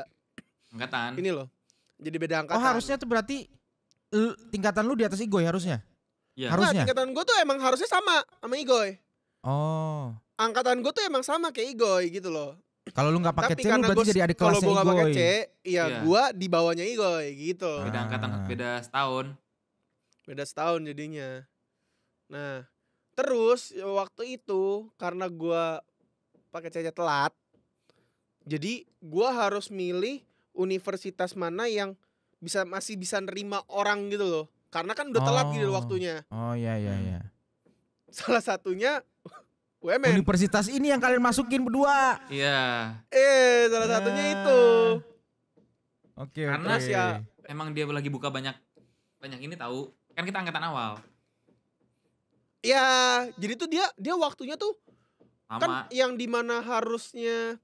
angkatan ini loh jadi beda oh, angkatan oh harusnya tuh berarti tingkatan lu di atas Igo ya harusnya Ya. Harusnya. Nah, tingkatan gue tuh emang harusnya sama sama Igoy. Oh. Angkatan gue tuh emang sama kayak Igoy gitu loh. Kalau lu nggak pakai C, lu berarti gua, jadi adik kelasnya Kalau gua pakai C, ya yeah. gue di bawahnya Igoy gitu. Beda ah. angkatan, beda setahun. Beda setahun jadinya. Nah, terus waktu itu karena gua pakai C telat, jadi gua harus milih universitas mana yang bisa masih bisa nerima orang gitu loh. Karena kan udah telat gitu oh. gitu waktunya. Oh iya iya iya. Salah satunya UMN. Universitas ini yang kalian masukin berdua. Iya. Eh, salah ya. satunya ah. itu. Oke, okay, Karena okay. sih ya, emang dia lagi buka banyak banyak ini tahu. Kan kita angkatan awal. Ya, jadi tuh dia dia waktunya tuh Sama. kan yang dimana harusnya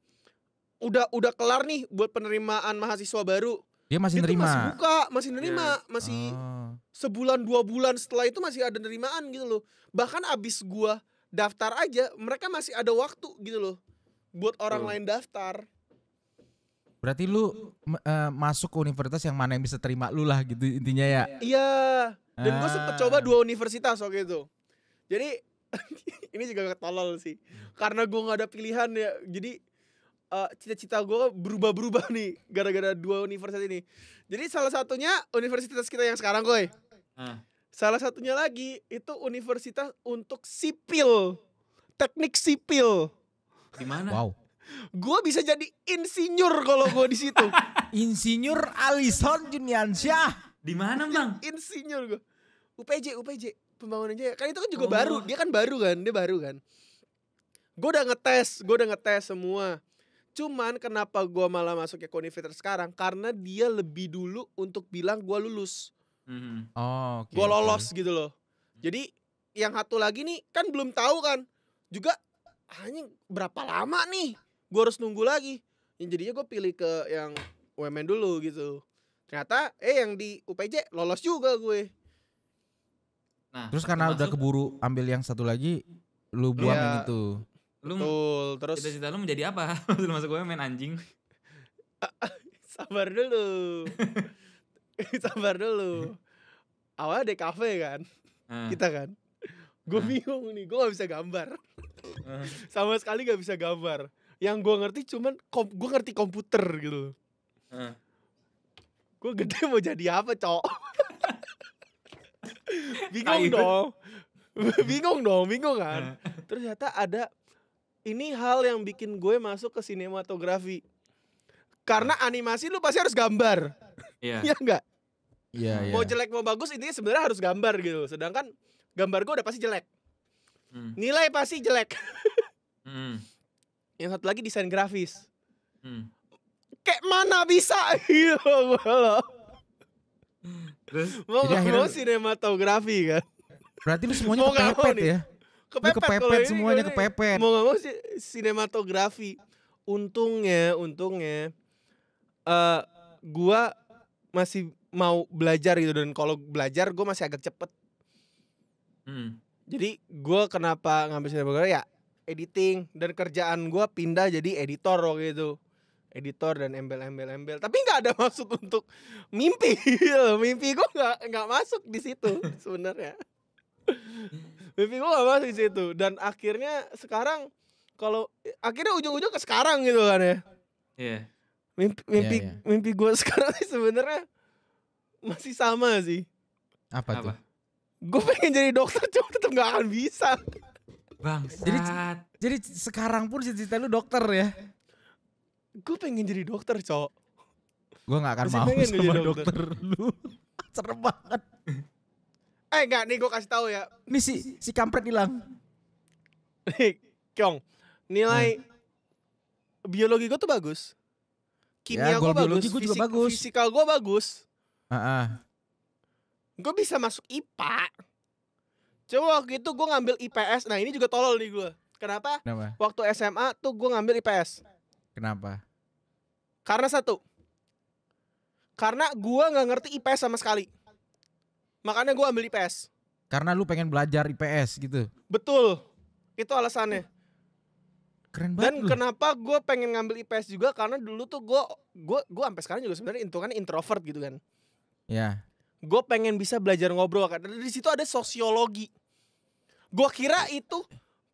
udah udah kelar nih buat penerimaan mahasiswa baru. Dia masih dia nerima. Masih buka, masih nerima, yeah. masih oh. sebulan dua bulan setelah itu masih ada nerimaan gitu loh. Bahkan abis gua daftar aja mereka masih ada waktu gitu loh buat orang oh. lain daftar berarti lu uh, masuk ke universitas yang mana yang bisa terima lu lah gitu intinya ya iya dan ah. gue sempet coba dua universitas waktu itu jadi (laughs) ini juga tolol sih karena gue nggak ada pilihan ya jadi uh, cita-cita gue berubah-berubah nih gara-gara dua universitas ini jadi salah satunya universitas kita yang sekarang koi ah. Salah satunya lagi itu universitas untuk sipil. Teknik sipil. Di mana? Wow. Gue bisa jadi insinyur kalau gue di situ. (laughs) insinyur Alison Juniansyah. Di mana, Bang? (laughs) Insinyur gue. UPJ, UPJ. Pembangunan Jaya. Kan itu kan juga oh. baru. Dia kan baru kan, dia baru kan. Gue udah ngetes, gue udah ngetes semua. Cuman kenapa gue malah masuk ke Unifitter sekarang? Karena dia lebih dulu untuk bilang gue lulus. Mm. Oh, okay, gue lolos okay. gitu loh. Jadi yang satu lagi nih kan belum tahu kan. Juga hanya berapa lama nih? Gue harus nunggu lagi. Yang jadinya gue pilih ke yang UMN dulu gitu. Ternyata eh yang di UPJ lolos juga gue. Nah, terus karena udah keburu ambil yang satu lagi, lu buang ya, yang itu. Lu Betul, terus cita-cita lu menjadi apa? (laughs) lu masuk UMN anjing. (laughs) Sabar dulu. (laughs) (laughs) sabar dulu awal di kafe kan hmm. kita kan gue ah. bingung nih gue gak bisa gambar hmm. (laughs) sama sekali gak bisa gambar yang gue ngerti cuman gue ngerti komputer gitu hmm. gue gede mau jadi apa cok (laughs) bingung Ayu. Nah, dong bingung dong bingung kan Hmm. ternyata ada ini hal yang bikin gue masuk ke sinematografi karena animasi lu pasti harus gambar Iya. enggak? Iya, yeah, iya. Mau yeah. jelek mau bagus intinya sebenarnya harus gambar gitu. Sedangkan gambar gue udah pasti jelek. Hmm. Nilai pasti jelek. hmm. (laughs) Yang satu lagi desain grafis. Hmm. Kayak mana bisa gitu (laughs) iya, loh. mau nggak mau sinematografi kan? Berarti lu semuanya mau kepepet mau ya? Kepepet, kepepet semuanya ini, kepepet. Mau nggak mau si sinematografi. Untungnya, untungnya, uh, gua masih mau belajar gitu dan kalau belajar gue masih agak cepet hmm. jadi gue kenapa ngambil sinematografi ya editing dan kerjaan gue pindah jadi editor waktu itu editor dan embel-embel-embel tapi nggak ada (laughs) maksud untuk mimpi mimpi gue nggak nggak masuk di situ (laughs) sebenarnya mimpi gue nggak masuk di situ dan akhirnya sekarang kalau akhirnya ujung-ujung ke sekarang gitu kan ya iya yeah mimpi iya, mimpi, yeah, yeah. mimpi gue (laughs) sekarang sebenarnya masih sama sih apa, apa? tuh gue pengen jadi dokter cuma tetap gak akan bisa bang jadi jadi sekarang pun cita-cita lu dokter ya gue pengen jadi dokter cowok. gue gak akan Masih mau sama dokter. dokter lu (laughs) serem banget eh nggak nih gue kasih tahu ya nih si si kampret hilang (laughs) Kyong nilai eh. biologi gue tuh bagus kimia ya, gue bagus, gue juga bagus, fisikal gue bagus. Uh -uh. Gue bisa masuk IPA. Coba waktu itu gue ngambil IPS. Nah ini juga tolol nih gue. Kenapa? Kenapa? Waktu SMA tuh gue ngambil IPS. Kenapa? Karena satu. Karena gue nggak ngerti IPS sama sekali. Makanya gue ambil IPS. Karena lu pengen belajar IPS gitu. Betul. Itu alasannya. Keren banget. Dan kenapa gue pengen ngambil IPS juga karena dulu tuh gue gue gue sampai sekarang juga sebenarnya itu kan introvert gitu kan. Ya. Gue pengen bisa belajar ngobrol kan. di situ ada sosiologi. Gue kira itu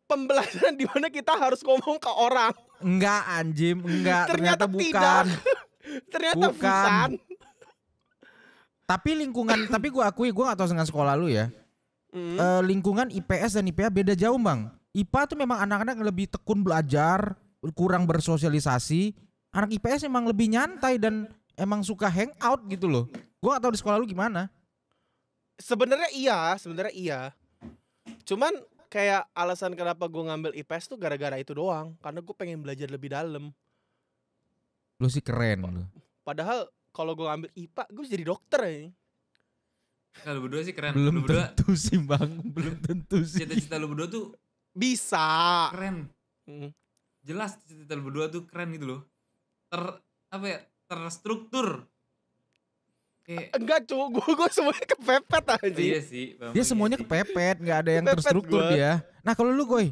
pembelajaran di mana kita harus ngomong ke orang. Enggak anjim, enggak. Ternyata, ternyata bukan. (laughs) ternyata bukan. bukan. Tapi lingkungan, tapi gue akui gue gak tau dengan sekolah lu ya. Mm. E, lingkungan IPS dan IPA beda jauh bang. IPA tuh memang anak-anak lebih tekun belajar, kurang bersosialisasi. Anak IPS memang lebih nyantai dan emang suka hangout gitu loh. Gua gak tau di sekolah lu gimana. Sebenarnya iya, sebenarnya iya. Cuman kayak alasan kenapa gue ngambil IPS tuh gara-gara itu doang. Karena gue pengen belajar lebih dalam. Lu sih keren Padahal kalau gue ngambil IPA, gue jadi dokter ya. Kalau berdua sih keren. Belum berdua, tentu sih bang, belum (laughs) tentu sih. Cita-cita lu berdua tuh bisa. Keren. Hmm. Jelas cerita berdua tuh keren gitu loh. Ter apa ya? Terstruktur. Kayak... Enggak cu, gue gue semuanya kepepet aja. Oh, iya sih. Bang, dia iya semuanya iya kepepet, nggak ada yang terstruktur gua. dia. Nah kalau lu goy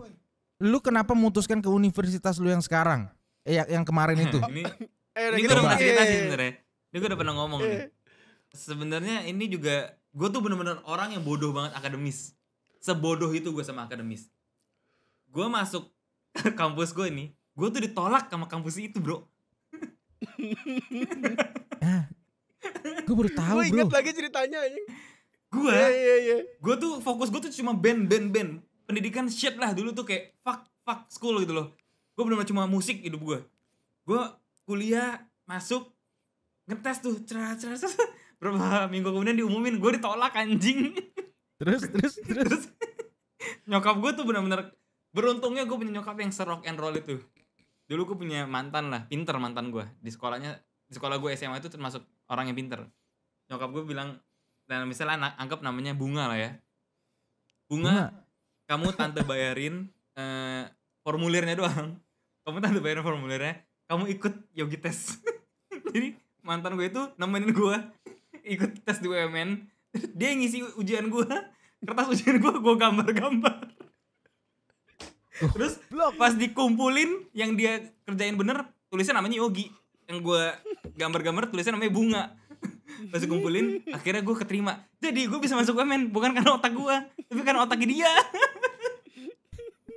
lu kenapa memutuskan ke universitas lu yang sekarang? Eh ya, yang, kemarin itu. (laughs) ini eh, ini gue udah pernah cerita sih eh. sebenarnya. Ini gue udah pernah ngomong nih. Sebenarnya ini juga gue tuh bener-bener orang yang bodoh banget akademis. Sebodoh itu gue sama akademis gue masuk (laughs) kampus gue ini, gue tuh ditolak sama kampus itu bro nah, (laughs) gue baru tahu gue inget bro. lagi ceritanya ini, gue yeah, yeah, yeah. gue tuh fokus gue tuh cuma band band band pendidikan shit lah dulu tuh kayak fuck fuck school gitu loh gue benar benar cuma musik hidup gue gue kuliah masuk ngetes tuh cerah cerah (laughs) berapa minggu kemudian diumumin gue ditolak anjing terus terus terus, terus nyokap gue tuh benar-benar beruntungnya gue punya nyokap yang serok and roll itu dulu gue punya mantan lah pinter mantan gue di sekolahnya di sekolah gue SMA itu termasuk orang yang pinter nyokap gue bilang dan misalnya anak anggap namanya bunga lah ya bunga, bunga. kamu tante bayarin eh, formulirnya doang kamu tante bayarin formulirnya kamu ikut yogi tes (laughs) jadi mantan gue itu nemenin gue ikut tes di UMN dia ngisi ujian gue kertas ujian gue gue gambar-gambar (laughs) terus blok. pas dikumpulin yang dia kerjain bener tulisnya namanya Yogi yang gue gambar-gambar tulisnya namanya bunga (laughs) pas dikumpulin akhirnya gue keterima jadi gue bisa masuk UMN bukan karena otak gue tapi karena otak dia (laughs)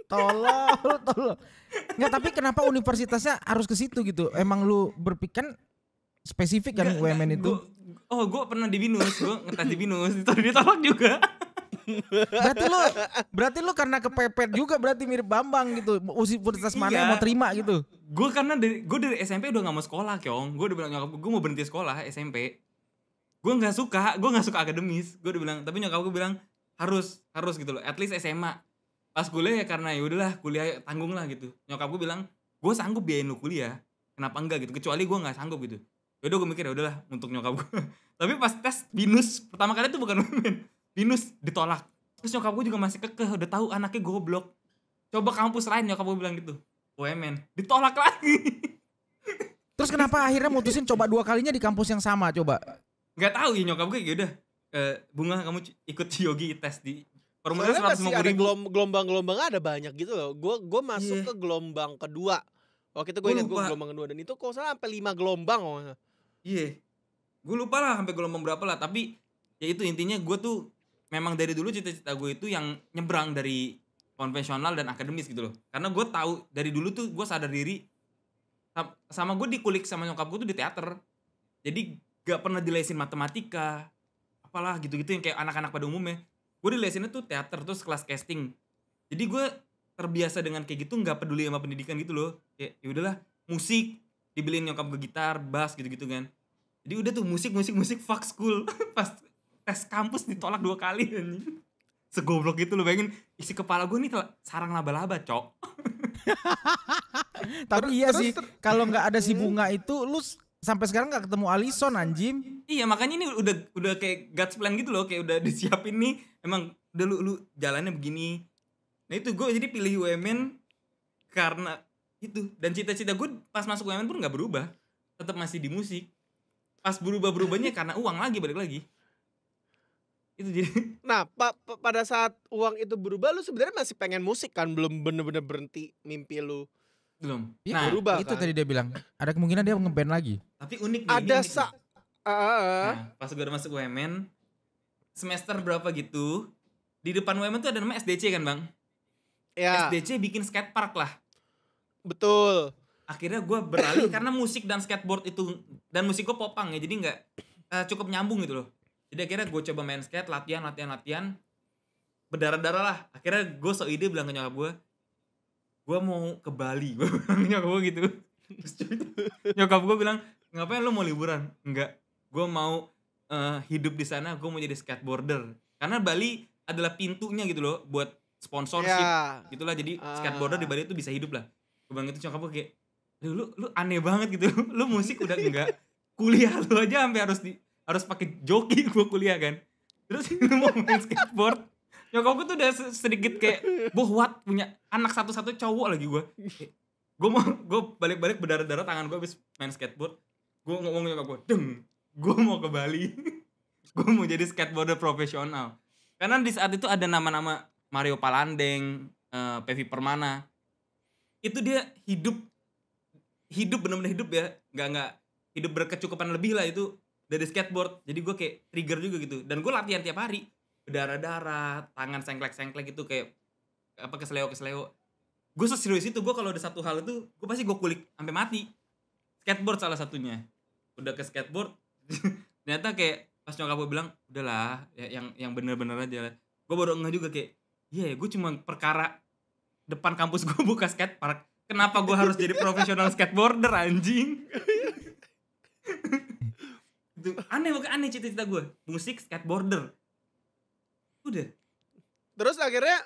tolol tolol nggak tapi kenapa universitasnya harus ke situ gitu emang lu berpikir kan spesifik kan gak, UMN itu gua, oh gue pernah di binus gue ngetes di binus ditolak juga berarti lu berarti lu karena kepepet juga berarti mirip Bambang gitu. Universitas mana iya. yang mau terima gitu. Gue karena dari gue dari SMP udah gak mau sekolah, Kyong. Gue udah bilang nyokap gue mau berhenti sekolah SMP. Gue nggak suka, gue nggak suka akademis. Gue udah bilang, tapi nyokap gue bilang harus harus gitu loh. At least SMA. Pas kuliah ya karena ya udahlah kuliah tanggung lah gitu. Nyokap gue bilang, gue sanggup biayain lu kuliah. Kenapa enggak gitu? Kecuali gue nggak sanggup gitu. Yaudah gue mikir ya udahlah untuk nyokap gue. (laughs) tapi pas tes binus pertama kali itu bukan momen Binus ditolak. Terus nyokap gue juga masih kekeh, udah tahu anaknya goblok. Coba kampus lain nyokap gue bilang gitu. UMN, ditolak lagi. (laughs) Terus kenapa akhirnya mutusin coba dua kalinya di kampus yang sama coba? Gak tahu ya nyokap gue ya udah E, bunga kamu ikut (laughs) yogi tes di Permulaan seratus lima ribu. Gelom, gelombang-gelombang ada banyak gitu loh. Gue gue masuk yeah. ke gelombang kedua. Waktu itu gue ingat gue gelombang kedua dan itu kok salah sampai lima gelombang. Iya. Yeah. Gue lupa lah sampai gelombang berapa lah. Tapi ya itu intinya gue tuh memang dari dulu cita-cita gue itu yang nyebrang dari konvensional dan akademis gitu loh karena gue tahu dari dulu tuh gue sadar diri sama gue dikulik sama nyokap gue tuh di teater jadi gak pernah dilesin matematika apalah gitu-gitu yang kayak anak-anak pada umumnya gue dilesinnya tuh teater terus kelas casting jadi gue terbiasa dengan kayak gitu nggak peduli sama pendidikan gitu loh kayak ya udahlah musik dibeliin nyokap gue gitar bass gitu-gitu kan jadi udah tuh musik musik musik fuck school (laughs) pas tes kampus ditolak dua kali anjing segoblok gitu lu bayangin isi kepala gue nih sarang laba-laba cok (laughs) tapi iya sih kalau nggak ada si iya. bunga itu lu sampai sekarang nggak ketemu Alison anjim iya makanya ini udah udah kayak guts plan gitu loh kayak udah (laughs) disiapin nih emang udah lu, lu jalannya begini nah itu gue jadi pilih UMN karena itu dan cita-cita gue pas masuk UMN pun nggak berubah tetap masih di musik pas berubah berubahnya (laughs) karena uang lagi balik lagi itu jadi (laughs) nah pa pa pada saat uang itu berubah lu sebenarnya masih pengen musik kan belum bener-bener berhenti mimpi lu belum ya, nah berubah itu kan? tadi dia bilang ada kemungkinan dia ngeband lagi tapi unik nih. ada unik uh, nah, pas gue udah masuk UMN semester berapa gitu di depan UMN tuh ada nama SDC kan bang ya. SDC bikin skatepark lah betul akhirnya gue beralih karena musik dan skateboard itu dan musik gue popang ya jadi nggak uh, cukup nyambung gitu loh jadi akhirnya gue coba main skate latihan latihan latihan berdarah-darah lah akhirnya gue so ide bilang ke nyokap gue gue mau ke Bali (laughs) gue gitu. bilang nyokap gue gitu nyokap gue bilang ngapain lu mau liburan enggak gue mau uh, hidup di sana gue mau jadi skateboarder karena Bali adalah pintunya gitu loh buat sponsorship yeah. gitulah jadi uh. skateboarder di Bali itu bisa hidup lah gue bilang itu nyokap gue kayak lu lu aneh banget gitu (laughs) lu musik udah enggak kuliah lu aja sampai harus di harus pakai joki (laughs) gue kuliah kan terus (laughs) mau main skateboard nyokap gue tuh udah sedikit kayak boh what punya anak satu-satu cowok lagi gue gue mau gue balik-balik berdarah-darah tangan gue habis main skateboard gue ngomong nyokap gue deng gue mau ke Bali (laughs) gue mau jadi skateboarder profesional karena di saat itu ada nama-nama Mario Palandeng uh, Pevi Permana itu dia hidup hidup benar-benar hidup ya nggak nggak hidup berkecukupan lebih lah itu dari skateboard jadi gue kayak trigger juga gitu dan gue latihan tiap hari berdarah-darah tangan sengklek-sengklek gitu kayak apa kesleo-kesleo gue seserius itu gue kalau ada satu hal itu gue pasti gue kulik sampai mati skateboard salah satunya udah ke skateboard (laughs) ternyata kayak pas nyokap gue bilang udahlah ya, yang yang bener-bener aja gue baru ngeh juga kayak iya yeah, gue cuma perkara depan kampus gue (laughs) buka skatepark kenapa gue harus jadi profesional skateboarder anjing (laughs) Gitu. aneh pokoknya aneh cita-cita gue musik skateboarder udah terus akhirnya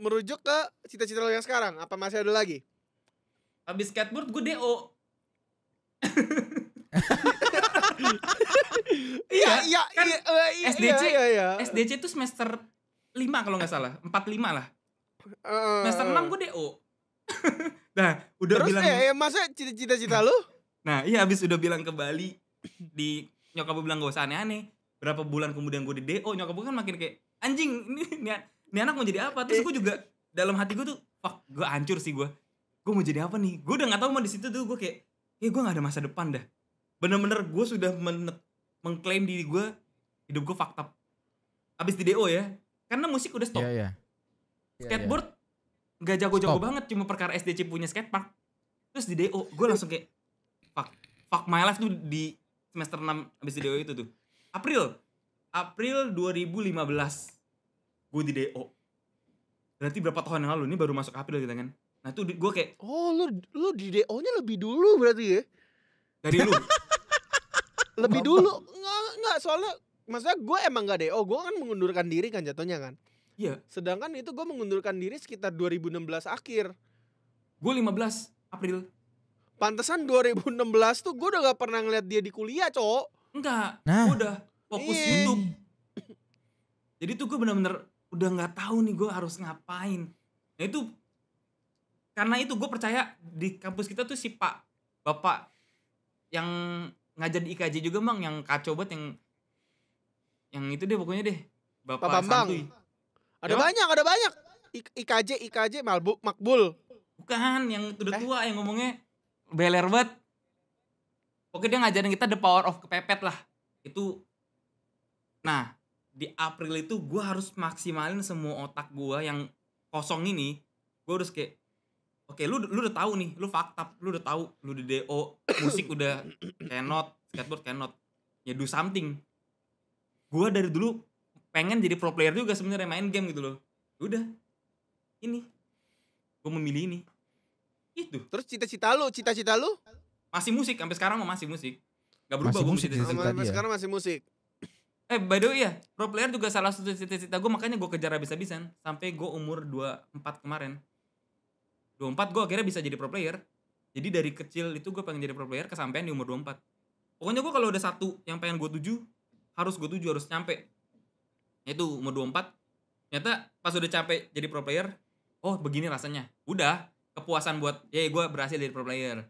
merujuk ke cita-cita lo yang sekarang apa masih ada lagi habis skateboard gue do (laughs) iya, iya iya kan iya, iya, SDC iya, iya. SDC itu iya, iya. semester 5 kalau nggak salah 45 lah semester 6 gue do nah udah terus bilang eh, eh ya, masa cita-cita cita lo? nah iya habis udah bilang ke Bali di nyokap gue bilang gak usah aneh-aneh berapa bulan kemudian gue di DO nyokap gue kan makin kayak anjing ini, ini, ini anak mau jadi apa terus gue juga dalam hati gue tuh fuck gue hancur sih gue gue mau jadi apa nih gue udah gak tau mau di situ tuh gue kayak ya eh, gue gak ada masa depan dah bener-bener gue sudah men mengklaim diri gue hidup gue fucked up abis di DO ya karena musik udah stop yeah, yeah. Iya, iya. skateboard yeah. gak jago-jago banget cuma perkara SDC punya skatepark terus di DO gue langsung kayak fuck fuck my life tuh di semester 6 abis di DO itu tuh. April. April 2015. Gue di DO. Berarti berapa tahun yang lalu? Ini baru masuk April gitu kan. Nah itu gue kayak. Oh lu, lu di DO-nya lebih dulu berarti ya? Dari lu. (laughs) lebih dulu. Enggak, enggak. Soalnya maksudnya gue emang gak DO. Gue kan mengundurkan diri kan jatuhnya kan. Iya. Sedangkan itu gue mengundurkan diri sekitar 2016 akhir. Gue 15 April. Pantesan 2016 tuh gue udah gak pernah ngeliat dia di kuliah, cowok. Enggak, nah. gue udah fokus Iyi. YouTube. Jadi tuh gue bener-bener udah gak tahu nih gue harus ngapain. Nah itu karena itu gue percaya di kampus kita tuh si Pak Bapak yang ngajar di IKJ juga bang yang kacau banget yang yang itu deh pokoknya deh Bapak, Bapak Bambang. Santuy. Ada ya? banyak, ada banyak. IKJ, IKJ Malbu, Makbul. Bukan, yang udah eh. tua eh. yang ngomongnya beler banget pokoknya dia ngajarin kita the power of kepepet lah itu nah di April itu gue harus maksimalin semua otak gue yang kosong ini gue harus kayak oke okay, lu lu udah tahu nih lu fakta lu udah tahu lu di do musik udah cannot skateboard cannot ya do something gue dari dulu pengen jadi pro player juga sebenarnya main game gitu loh udah ini gue memilih ini itu. Terus cita-cita lu, cita-cita lu? Masih musik, sampai sekarang masih musik. Gak berubah gue cita-cita. Sampai sekarang masih musik. Eh by the way ya, pro player juga salah satu cita-cita gue makanya gue kejar habis-habisan sampai gue umur 24 kemarin. 24 gue akhirnya bisa jadi pro player. Jadi dari kecil itu gue pengen jadi pro player kesampaian di umur 24. Pokoknya gue kalau udah satu yang pengen gue tuju, harus gue tuju, harus nyampe. Itu umur 24. Ternyata pas udah capek jadi pro player, oh begini rasanya. Udah, kepuasan buat ya eh, gue berhasil jadi pro player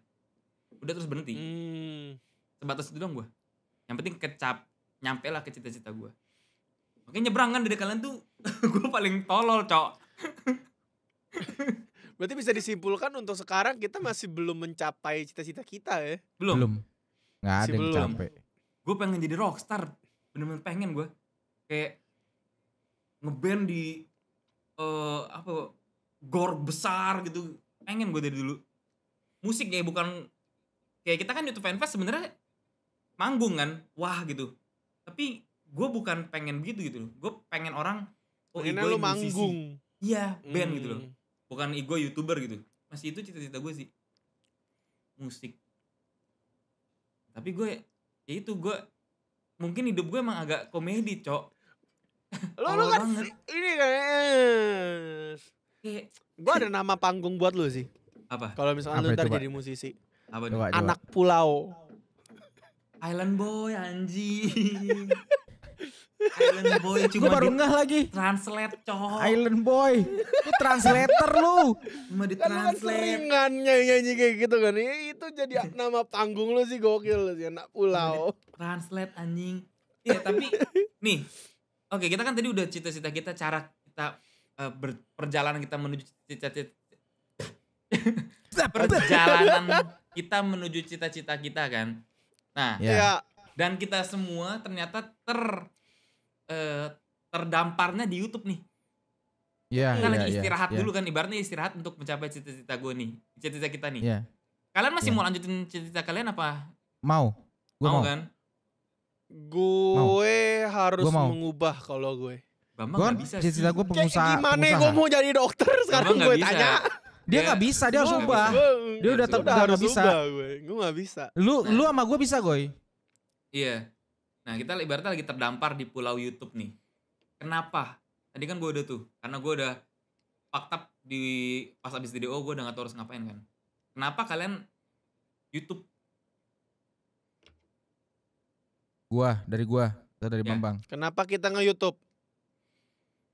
udah terus berhenti hmm. sebatas itu dong gue yang penting kecap nyampe lah ke cita-cita gue makanya nyebrang kan dari kalian tuh (laughs) gue paling tolol cok (laughs) berarti bisa disimpulkan untuk sekarang kita masih belum mencapai cita-cita kita ya belum belum nggak ada yang capek gue pengen jadi rockstar bener-bener pengen gue kayak ngeband di uh, apa gor besar gitu pengen gue dari dulu musik kayak bukan kayak kita kan YouTube fanfest sebenarnya manggung kan wah gitu tapi gue bukan pengen begitu gitu loh gue pengen orang oh ego gue manggung iya band hmm. gitu loh hmm. bukan ego youtuber gitu masih itu cita-cita gue sih musik tapi gue ya itu gue mungkin hidup gue emang agak komedi cok lo (laughs) lo kan ini kan eh, Iya. gue ada nama panggung buat lu sih. Apa? Kalau misalnya lu ntar jadi musisi. Apa coba, coba. Anak pulau. Island boy Anji, (laughs) Island boy cuma gua baru ngeh lagi Translate cowok Island boy Lu translator lu Cuma di kan kan translate nyanyi-nyanyi kayak gitu kan ya, Itu jadi (laughs) nama panggung lu sih gokil lu sih Anak pulau Translate anjing Iya tapi Nih Oke kita kan tadi udah cita-cita kita Cara kita Eh, ber, perjalanan kita menuju cita-cita (laughs) perjalanan kita menuju cita-cita kita kan. Nah, yeah. Iya. dan kita semua ternyata ter uh, terdamparnya di YouTube nih. Yeah, kan yeah, lagi ya, istirahat yeah, dulu kan ibaratnya istirahat untuk mencapai cita-cita gue nih, cita-cita kita nih. Yeah. Kalian masih yeah. mau lanjutin cita-cita kalian apa? Mau. Gua mau, mau kan? Gue harus mau. mengubah kalau gue. Bambang gak kan bisa sih. Cita gue pengusaha. Kayak gimana gue mau jadi dokter sekarang gue tanya. Dia nggak bisa, dia harus ubah. Dia udah udah harus bisa. Gue nggak bisa. Lu lu sama gue bisa goy. Iya. Nah kita ibaratnya lagi terdampar di pulau YouTube nih. Kenapa? Tadi kan gue udah tuh, karena gue udah fakta di pas abis DO gue udah nggak tau harus ngapain kan. Kenapa kalian YouTube? Gua dari gua, dari ya. Bambang. Kenapa kita nge YouTube?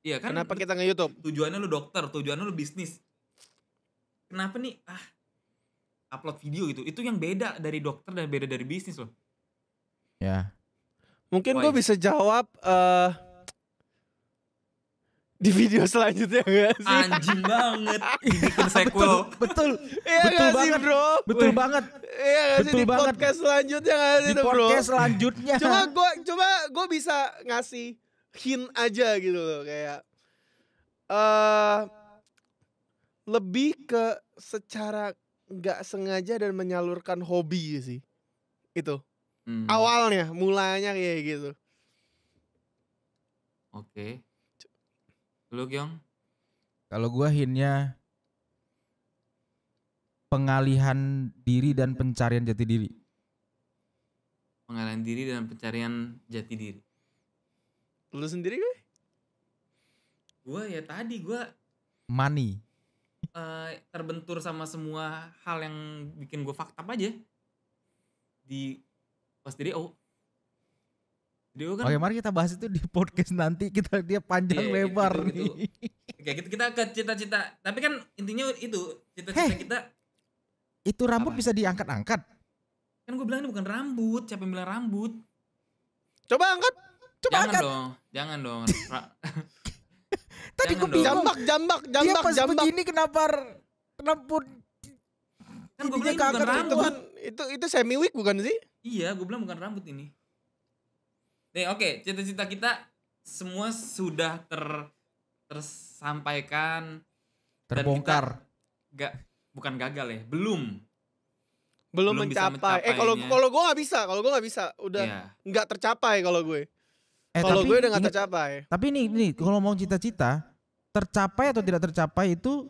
Iya kan? Kenapa kita nge YouTube? Tujuannya lu dokter, tujuannya lu bisnis. Kenapa nih ah upload video gitu? Itu yang beda dari dokter dan beda dari bisnis loh. Ya. Mungkin gue bisa jawab uh, di video selanjutnya gak sih? Anjing banget. (laughs) Bikin iya, Betul. Betul, iya betul gak banget, sih, Bro. Betul Wih. banget. Iya gak betul sih di banget. podcast selanjutnya gak sih, Di podcast selanjutnya. Cuma gue cuma gue bisa ngasih hin aja gitu loh kayak uh, lebih ke secara nggak sengaja dan menyalurkan hobi sih itu hmm. awalnya mulanya kayak gitu oke okay. lu Gyeong kalau gua hinnya pengalihan diri dan pencarian jati diri pengalihan diri dan pencarian jati diri Lu sendiri gue? Gue ya tadi gue money. Uh, terbentur sama semua hal yang bikin gue fakta aja. Di pas diri oh gue kan. Oke, mari kita bahas itu di podcast nanti. Kita dia panjang yeah, iya, lebar gitu, nih. Gitu. Oke, kita, kita ke cita-cita. Tapi kan intinya itu cita-cita hey, kita. Itu rambut apa? bisa diangkat-angkat. Kan gue bilang ini bukan rambut. Siapa yang bilang rambut? Coba angkat. Coba jangan angkat. dong, jangan dong. (laughs) (laughs) Tadi gue jambak, jambak, jambak, dia pas jambak. begini kenapa kenapa kan gue bilang bukan gitu rambut. Kan? Itu, itu itu semi wig bukan sih? Iya, gue bilang bukan rambut ini. Nih, oke, okay. cita-cita kita semua sudah ter tersampaikan terbongkar. Gak bukan gagal ya, belum belum, belum mencapai. Eh kalau kalau gue nggak bisa, kalau gue nggak bisa, udah iya. nggak yeah. tercapai kalau gue. Eh, kalau gue udah gak tercapai. Tapi nih, nih kalau mau cita-cita, tercapai atau tidak tercapai itu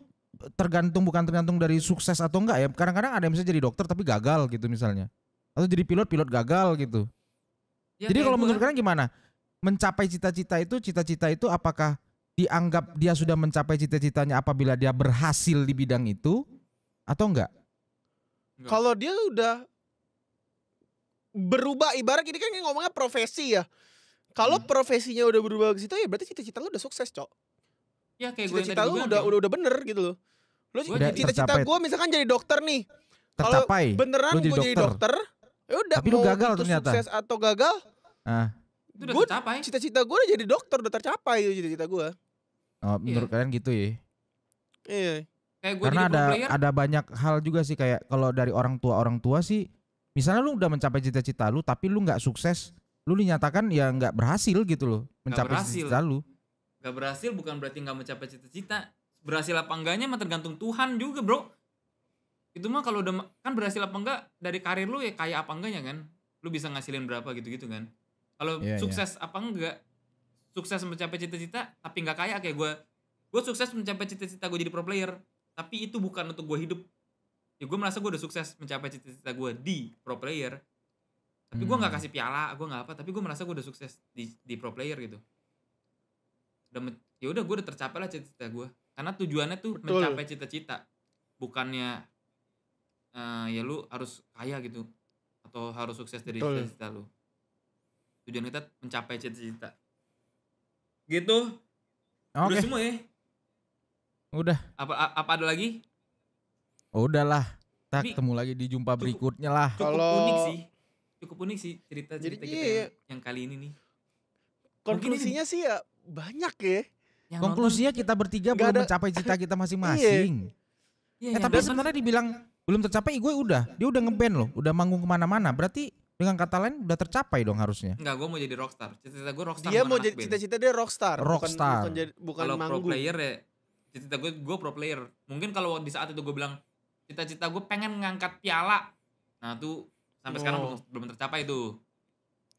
tergantung bukan tergantung dari sukses atau enggak ya. Kadang-kadang ada yang bisa jadi dokter tapi gagal gitu misalnya. Atau jadi pilot, pilot gagal gitu. Ya, jadi kalau menurut kalian gimana? Mencapai cita-cita itu, cita-cita itu apakah dianggap dia sudah mencapai cita-citanya apabila dia berhasil di bidang itu atau enggak? enggak. Kalau dia udah berubah ibarat ini kan ngomongnya profesi ya. Kalau hmm. profesinya udah berubah ke situ ya berarti cita-cita lu udah sukses, Cok. Ya kayak cita-cita lu udah, udah bener gitu loh. Lu cita-cita gue misalkan jadi dokter nih. Kalau beneran gue jadi dokter, ya udah Tapi lu gagal gitu ternyata. Sukses atau gagal? Ah. Itu udah gua, tercapai. Cita-cita gue udah jadi dokter udah tercapai itu cita-cita gue. Oh, menurut yeah. kalian gitu ya? Iya. Yeah. Kayak gua Karena ada ada banyak hal juga sih kayak kalau dari orang tua orang tua sih, misalnya lu udah mencapai cita-cita lu tapi lu nggak sukses, lu dinyatakan ya nggak berhasil gitu loh mencapai cita cita lu nggak berhasil bukan berarti nggak mencapai cita-cita berhasil apa enggaknya mah tergantung Tuhan juga bro itu mah kalau udah kan berhasil apa enggak dari karir lu ya kayak apa enggaknya kan lu bisa ngasilin berapa gitu-gitu kan kalau yeah, iya. sukses yeah. apa enggak sukses mencapai cita-cita tapi nggak kaya kayak gue gue sukses mencapai cita-cita gue jadi pro player tapi itu bukan untuk gue hidup ya gue merasa gue udah sukses mencapai cita-cita gue di pro player tapi gue nggak hmm. kasih piala gue nggak apa tapi gue merasa gue udah sukses di di pro player gitu udah ya udah gue udah tercapai lah cita-cita gue karena tujuannya tuh Betul. mencapai cita-cita bukannya uh, ya lu harus kaya gitu atau harus sukses dari cita-cita lu tujuan kita mencapai cita-cita gitu okay. udah semua ya udah apa apa ada lagi udahlah tak ketemu lagi di jumpa berikutnya lah kalau unik sih cukup unik sih cerita cerita Jadi, kita iya, yang, yang kali ini nih konklusinya sih ya banyak ya yang konklusinya nonton, kita bertiga belum ada, mencapai cita kita (laughs) masing-masing iya. iya. iya eh, iya. tapi sebenarnya dibilang belum tercapai gue udah dia udah ngeband loh udah manggung kemana-mana berarti dengan kata lain udah tercapai dong harusnya. Enggak, gue mau jadi rockstar. Cita-cita gue rockstar. Dia mau jadi cita-cita dia rockstar. Rockstar. Bukan, bukan, bukan kalau pro player ya, cita-cita gue gue pro player. Mungkin kalau di saat itu gue bilang cita-cita gue pengen ngangkat piala. Nah tuh sampai oh. sekarang belum, belum tercapai itu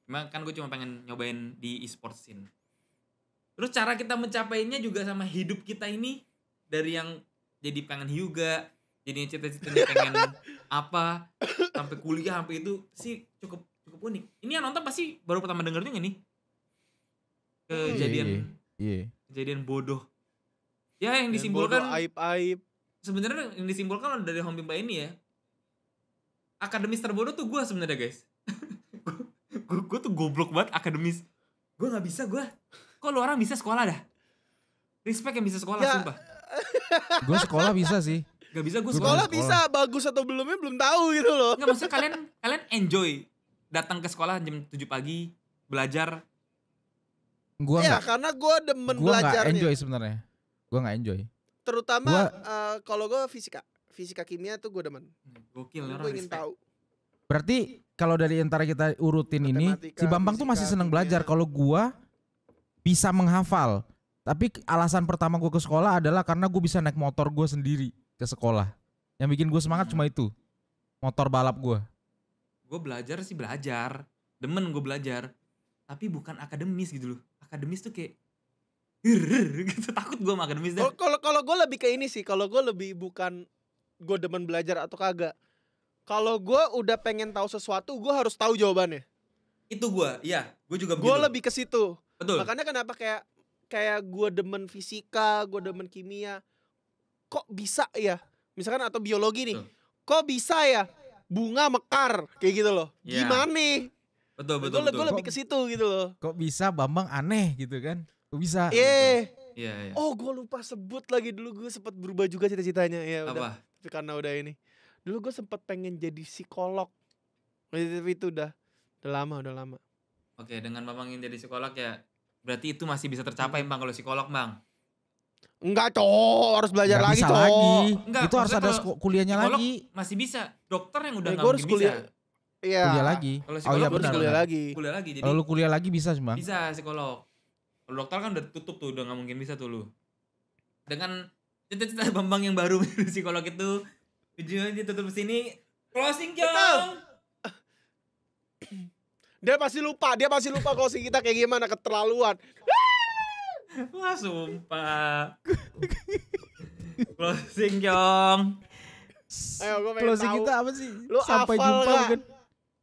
cuma kan gue cuma pengen nyobain di e sports scene terus cara kita mencapainya juga sama hidup kita ini dari yang jadi pengen hyuga, jadi cita-citanya pengen (laughs) apa sampai kuliah sampai itu sih cukup cukup unik ini yang nonton pasti baru pertama denger juga nih kejadian yeah, yeah, yeah. kejadian bodoh ya yang disimpulkan aib aib sebenarnya yang disimpulkan dari home Pimpa ini ya akademis terbodoh tuh gue sebenarnya guys (laughs) gue tuh goblok banget akademis gue nggak bisa gue kok lu orang bisa sekolah dah respect yang bisa sekolah ya. sumpah (laughs) gue sekolah bisa sih Gak bisa gue sekolah, sekolah bisa bagus atau belumnya belum tahu gitu loh nggak maksudnya kalian kalian enjoy datang ke sekolah jam 7 pagi belajar gua ya gak, karena gue demen gua belajar enjoy sebenarnya gue nggak enjoy terutama gua, uh, kalau gue fisika fisika kimia tuh gue demen. Gokil, gue ingin tahu. Berarti kalau dari antara kita urutin Matematika, ini, si Bambang fisika, tuh masih seneng belajar. Kalau gue bisa menghafal, tapi alasan pertama gue ke sekolah adalah karena gue bisa naik motor gue sendiri ke sekolah. Yang bikin gue semangat hmm. cuma itu, motor balap gue. Gue belajar sih belajar, demen gue belajar, tapi bukan akademis gitu loh. Akademis tuh kayak (laughs) gitu takut gue sama akademis. Oh, kalau kalau gue lebih ke ini sih, kalau gue lebih bukan gue demen belajar atau kagak kalau gue udah pengen tahu sesuatu gue harus tahu jawabannya itu gue iya gue juga gue lebih ke situ betul makanya kenapa kayak kayak gue demen fisika gue demen kimia kok bisa ya misalkan atau biologi nih betul. kok bisa ya bunga mekar kayak gitu loh yeah. gimana nih betul betul, betul. gue lebih ke situ gitu loh kok bisa bambang aneh gitu kan kok bisa Iya. Gitu? yeah. yeah, Yeah. Oh, gue lupa sebut lagi dulu gue sempat berubah juga cita-citanya. Ya, Apa? Udah karena udah ini dulu gue sempet pengen jadi psikolog Tapi itu udah udah lama udah lama oke dengan bang ingin jadi psikolog ya berarti itu masih bisa tercapai hmm. bang kalau psikolog bang Enggak, cowok harus belajar lagi, bisa cowok. Lagi. Enggak, itu harus ada kuliahnya lagi. Masih bisa. Dokter yang udah enggak eh, harus kuliah. Bisa. Iya. Kuliah lagi. Kalau oh, iya, benar, kuliah lagi. Kuliah lagi. Jadi Kalau kuliah lagi bisa bang? Bisa psikolog. Kalau dokter kan udah tutup tuh, udah nggak mungkin bisa tuh lu. Dengan itu cerita Bambang yang baru (laughs) psikolog itu tujuannya ditutup sini closing jong dia pasti lupa dia pasti lupa closing kita kayak gimana keterlaluan (laughs) wah sumpah closing jong Ayo, gue closing tahu. kita apa sih Lu sampai jumpa gak?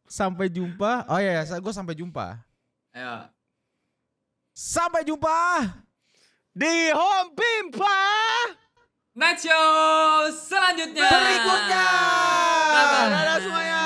sampai jumpa oh ya iya, gue sampai jumpa ayo sampai jumpa di home pimpa Nacho selanjutnya. Berikutnya. Dadah semuanya.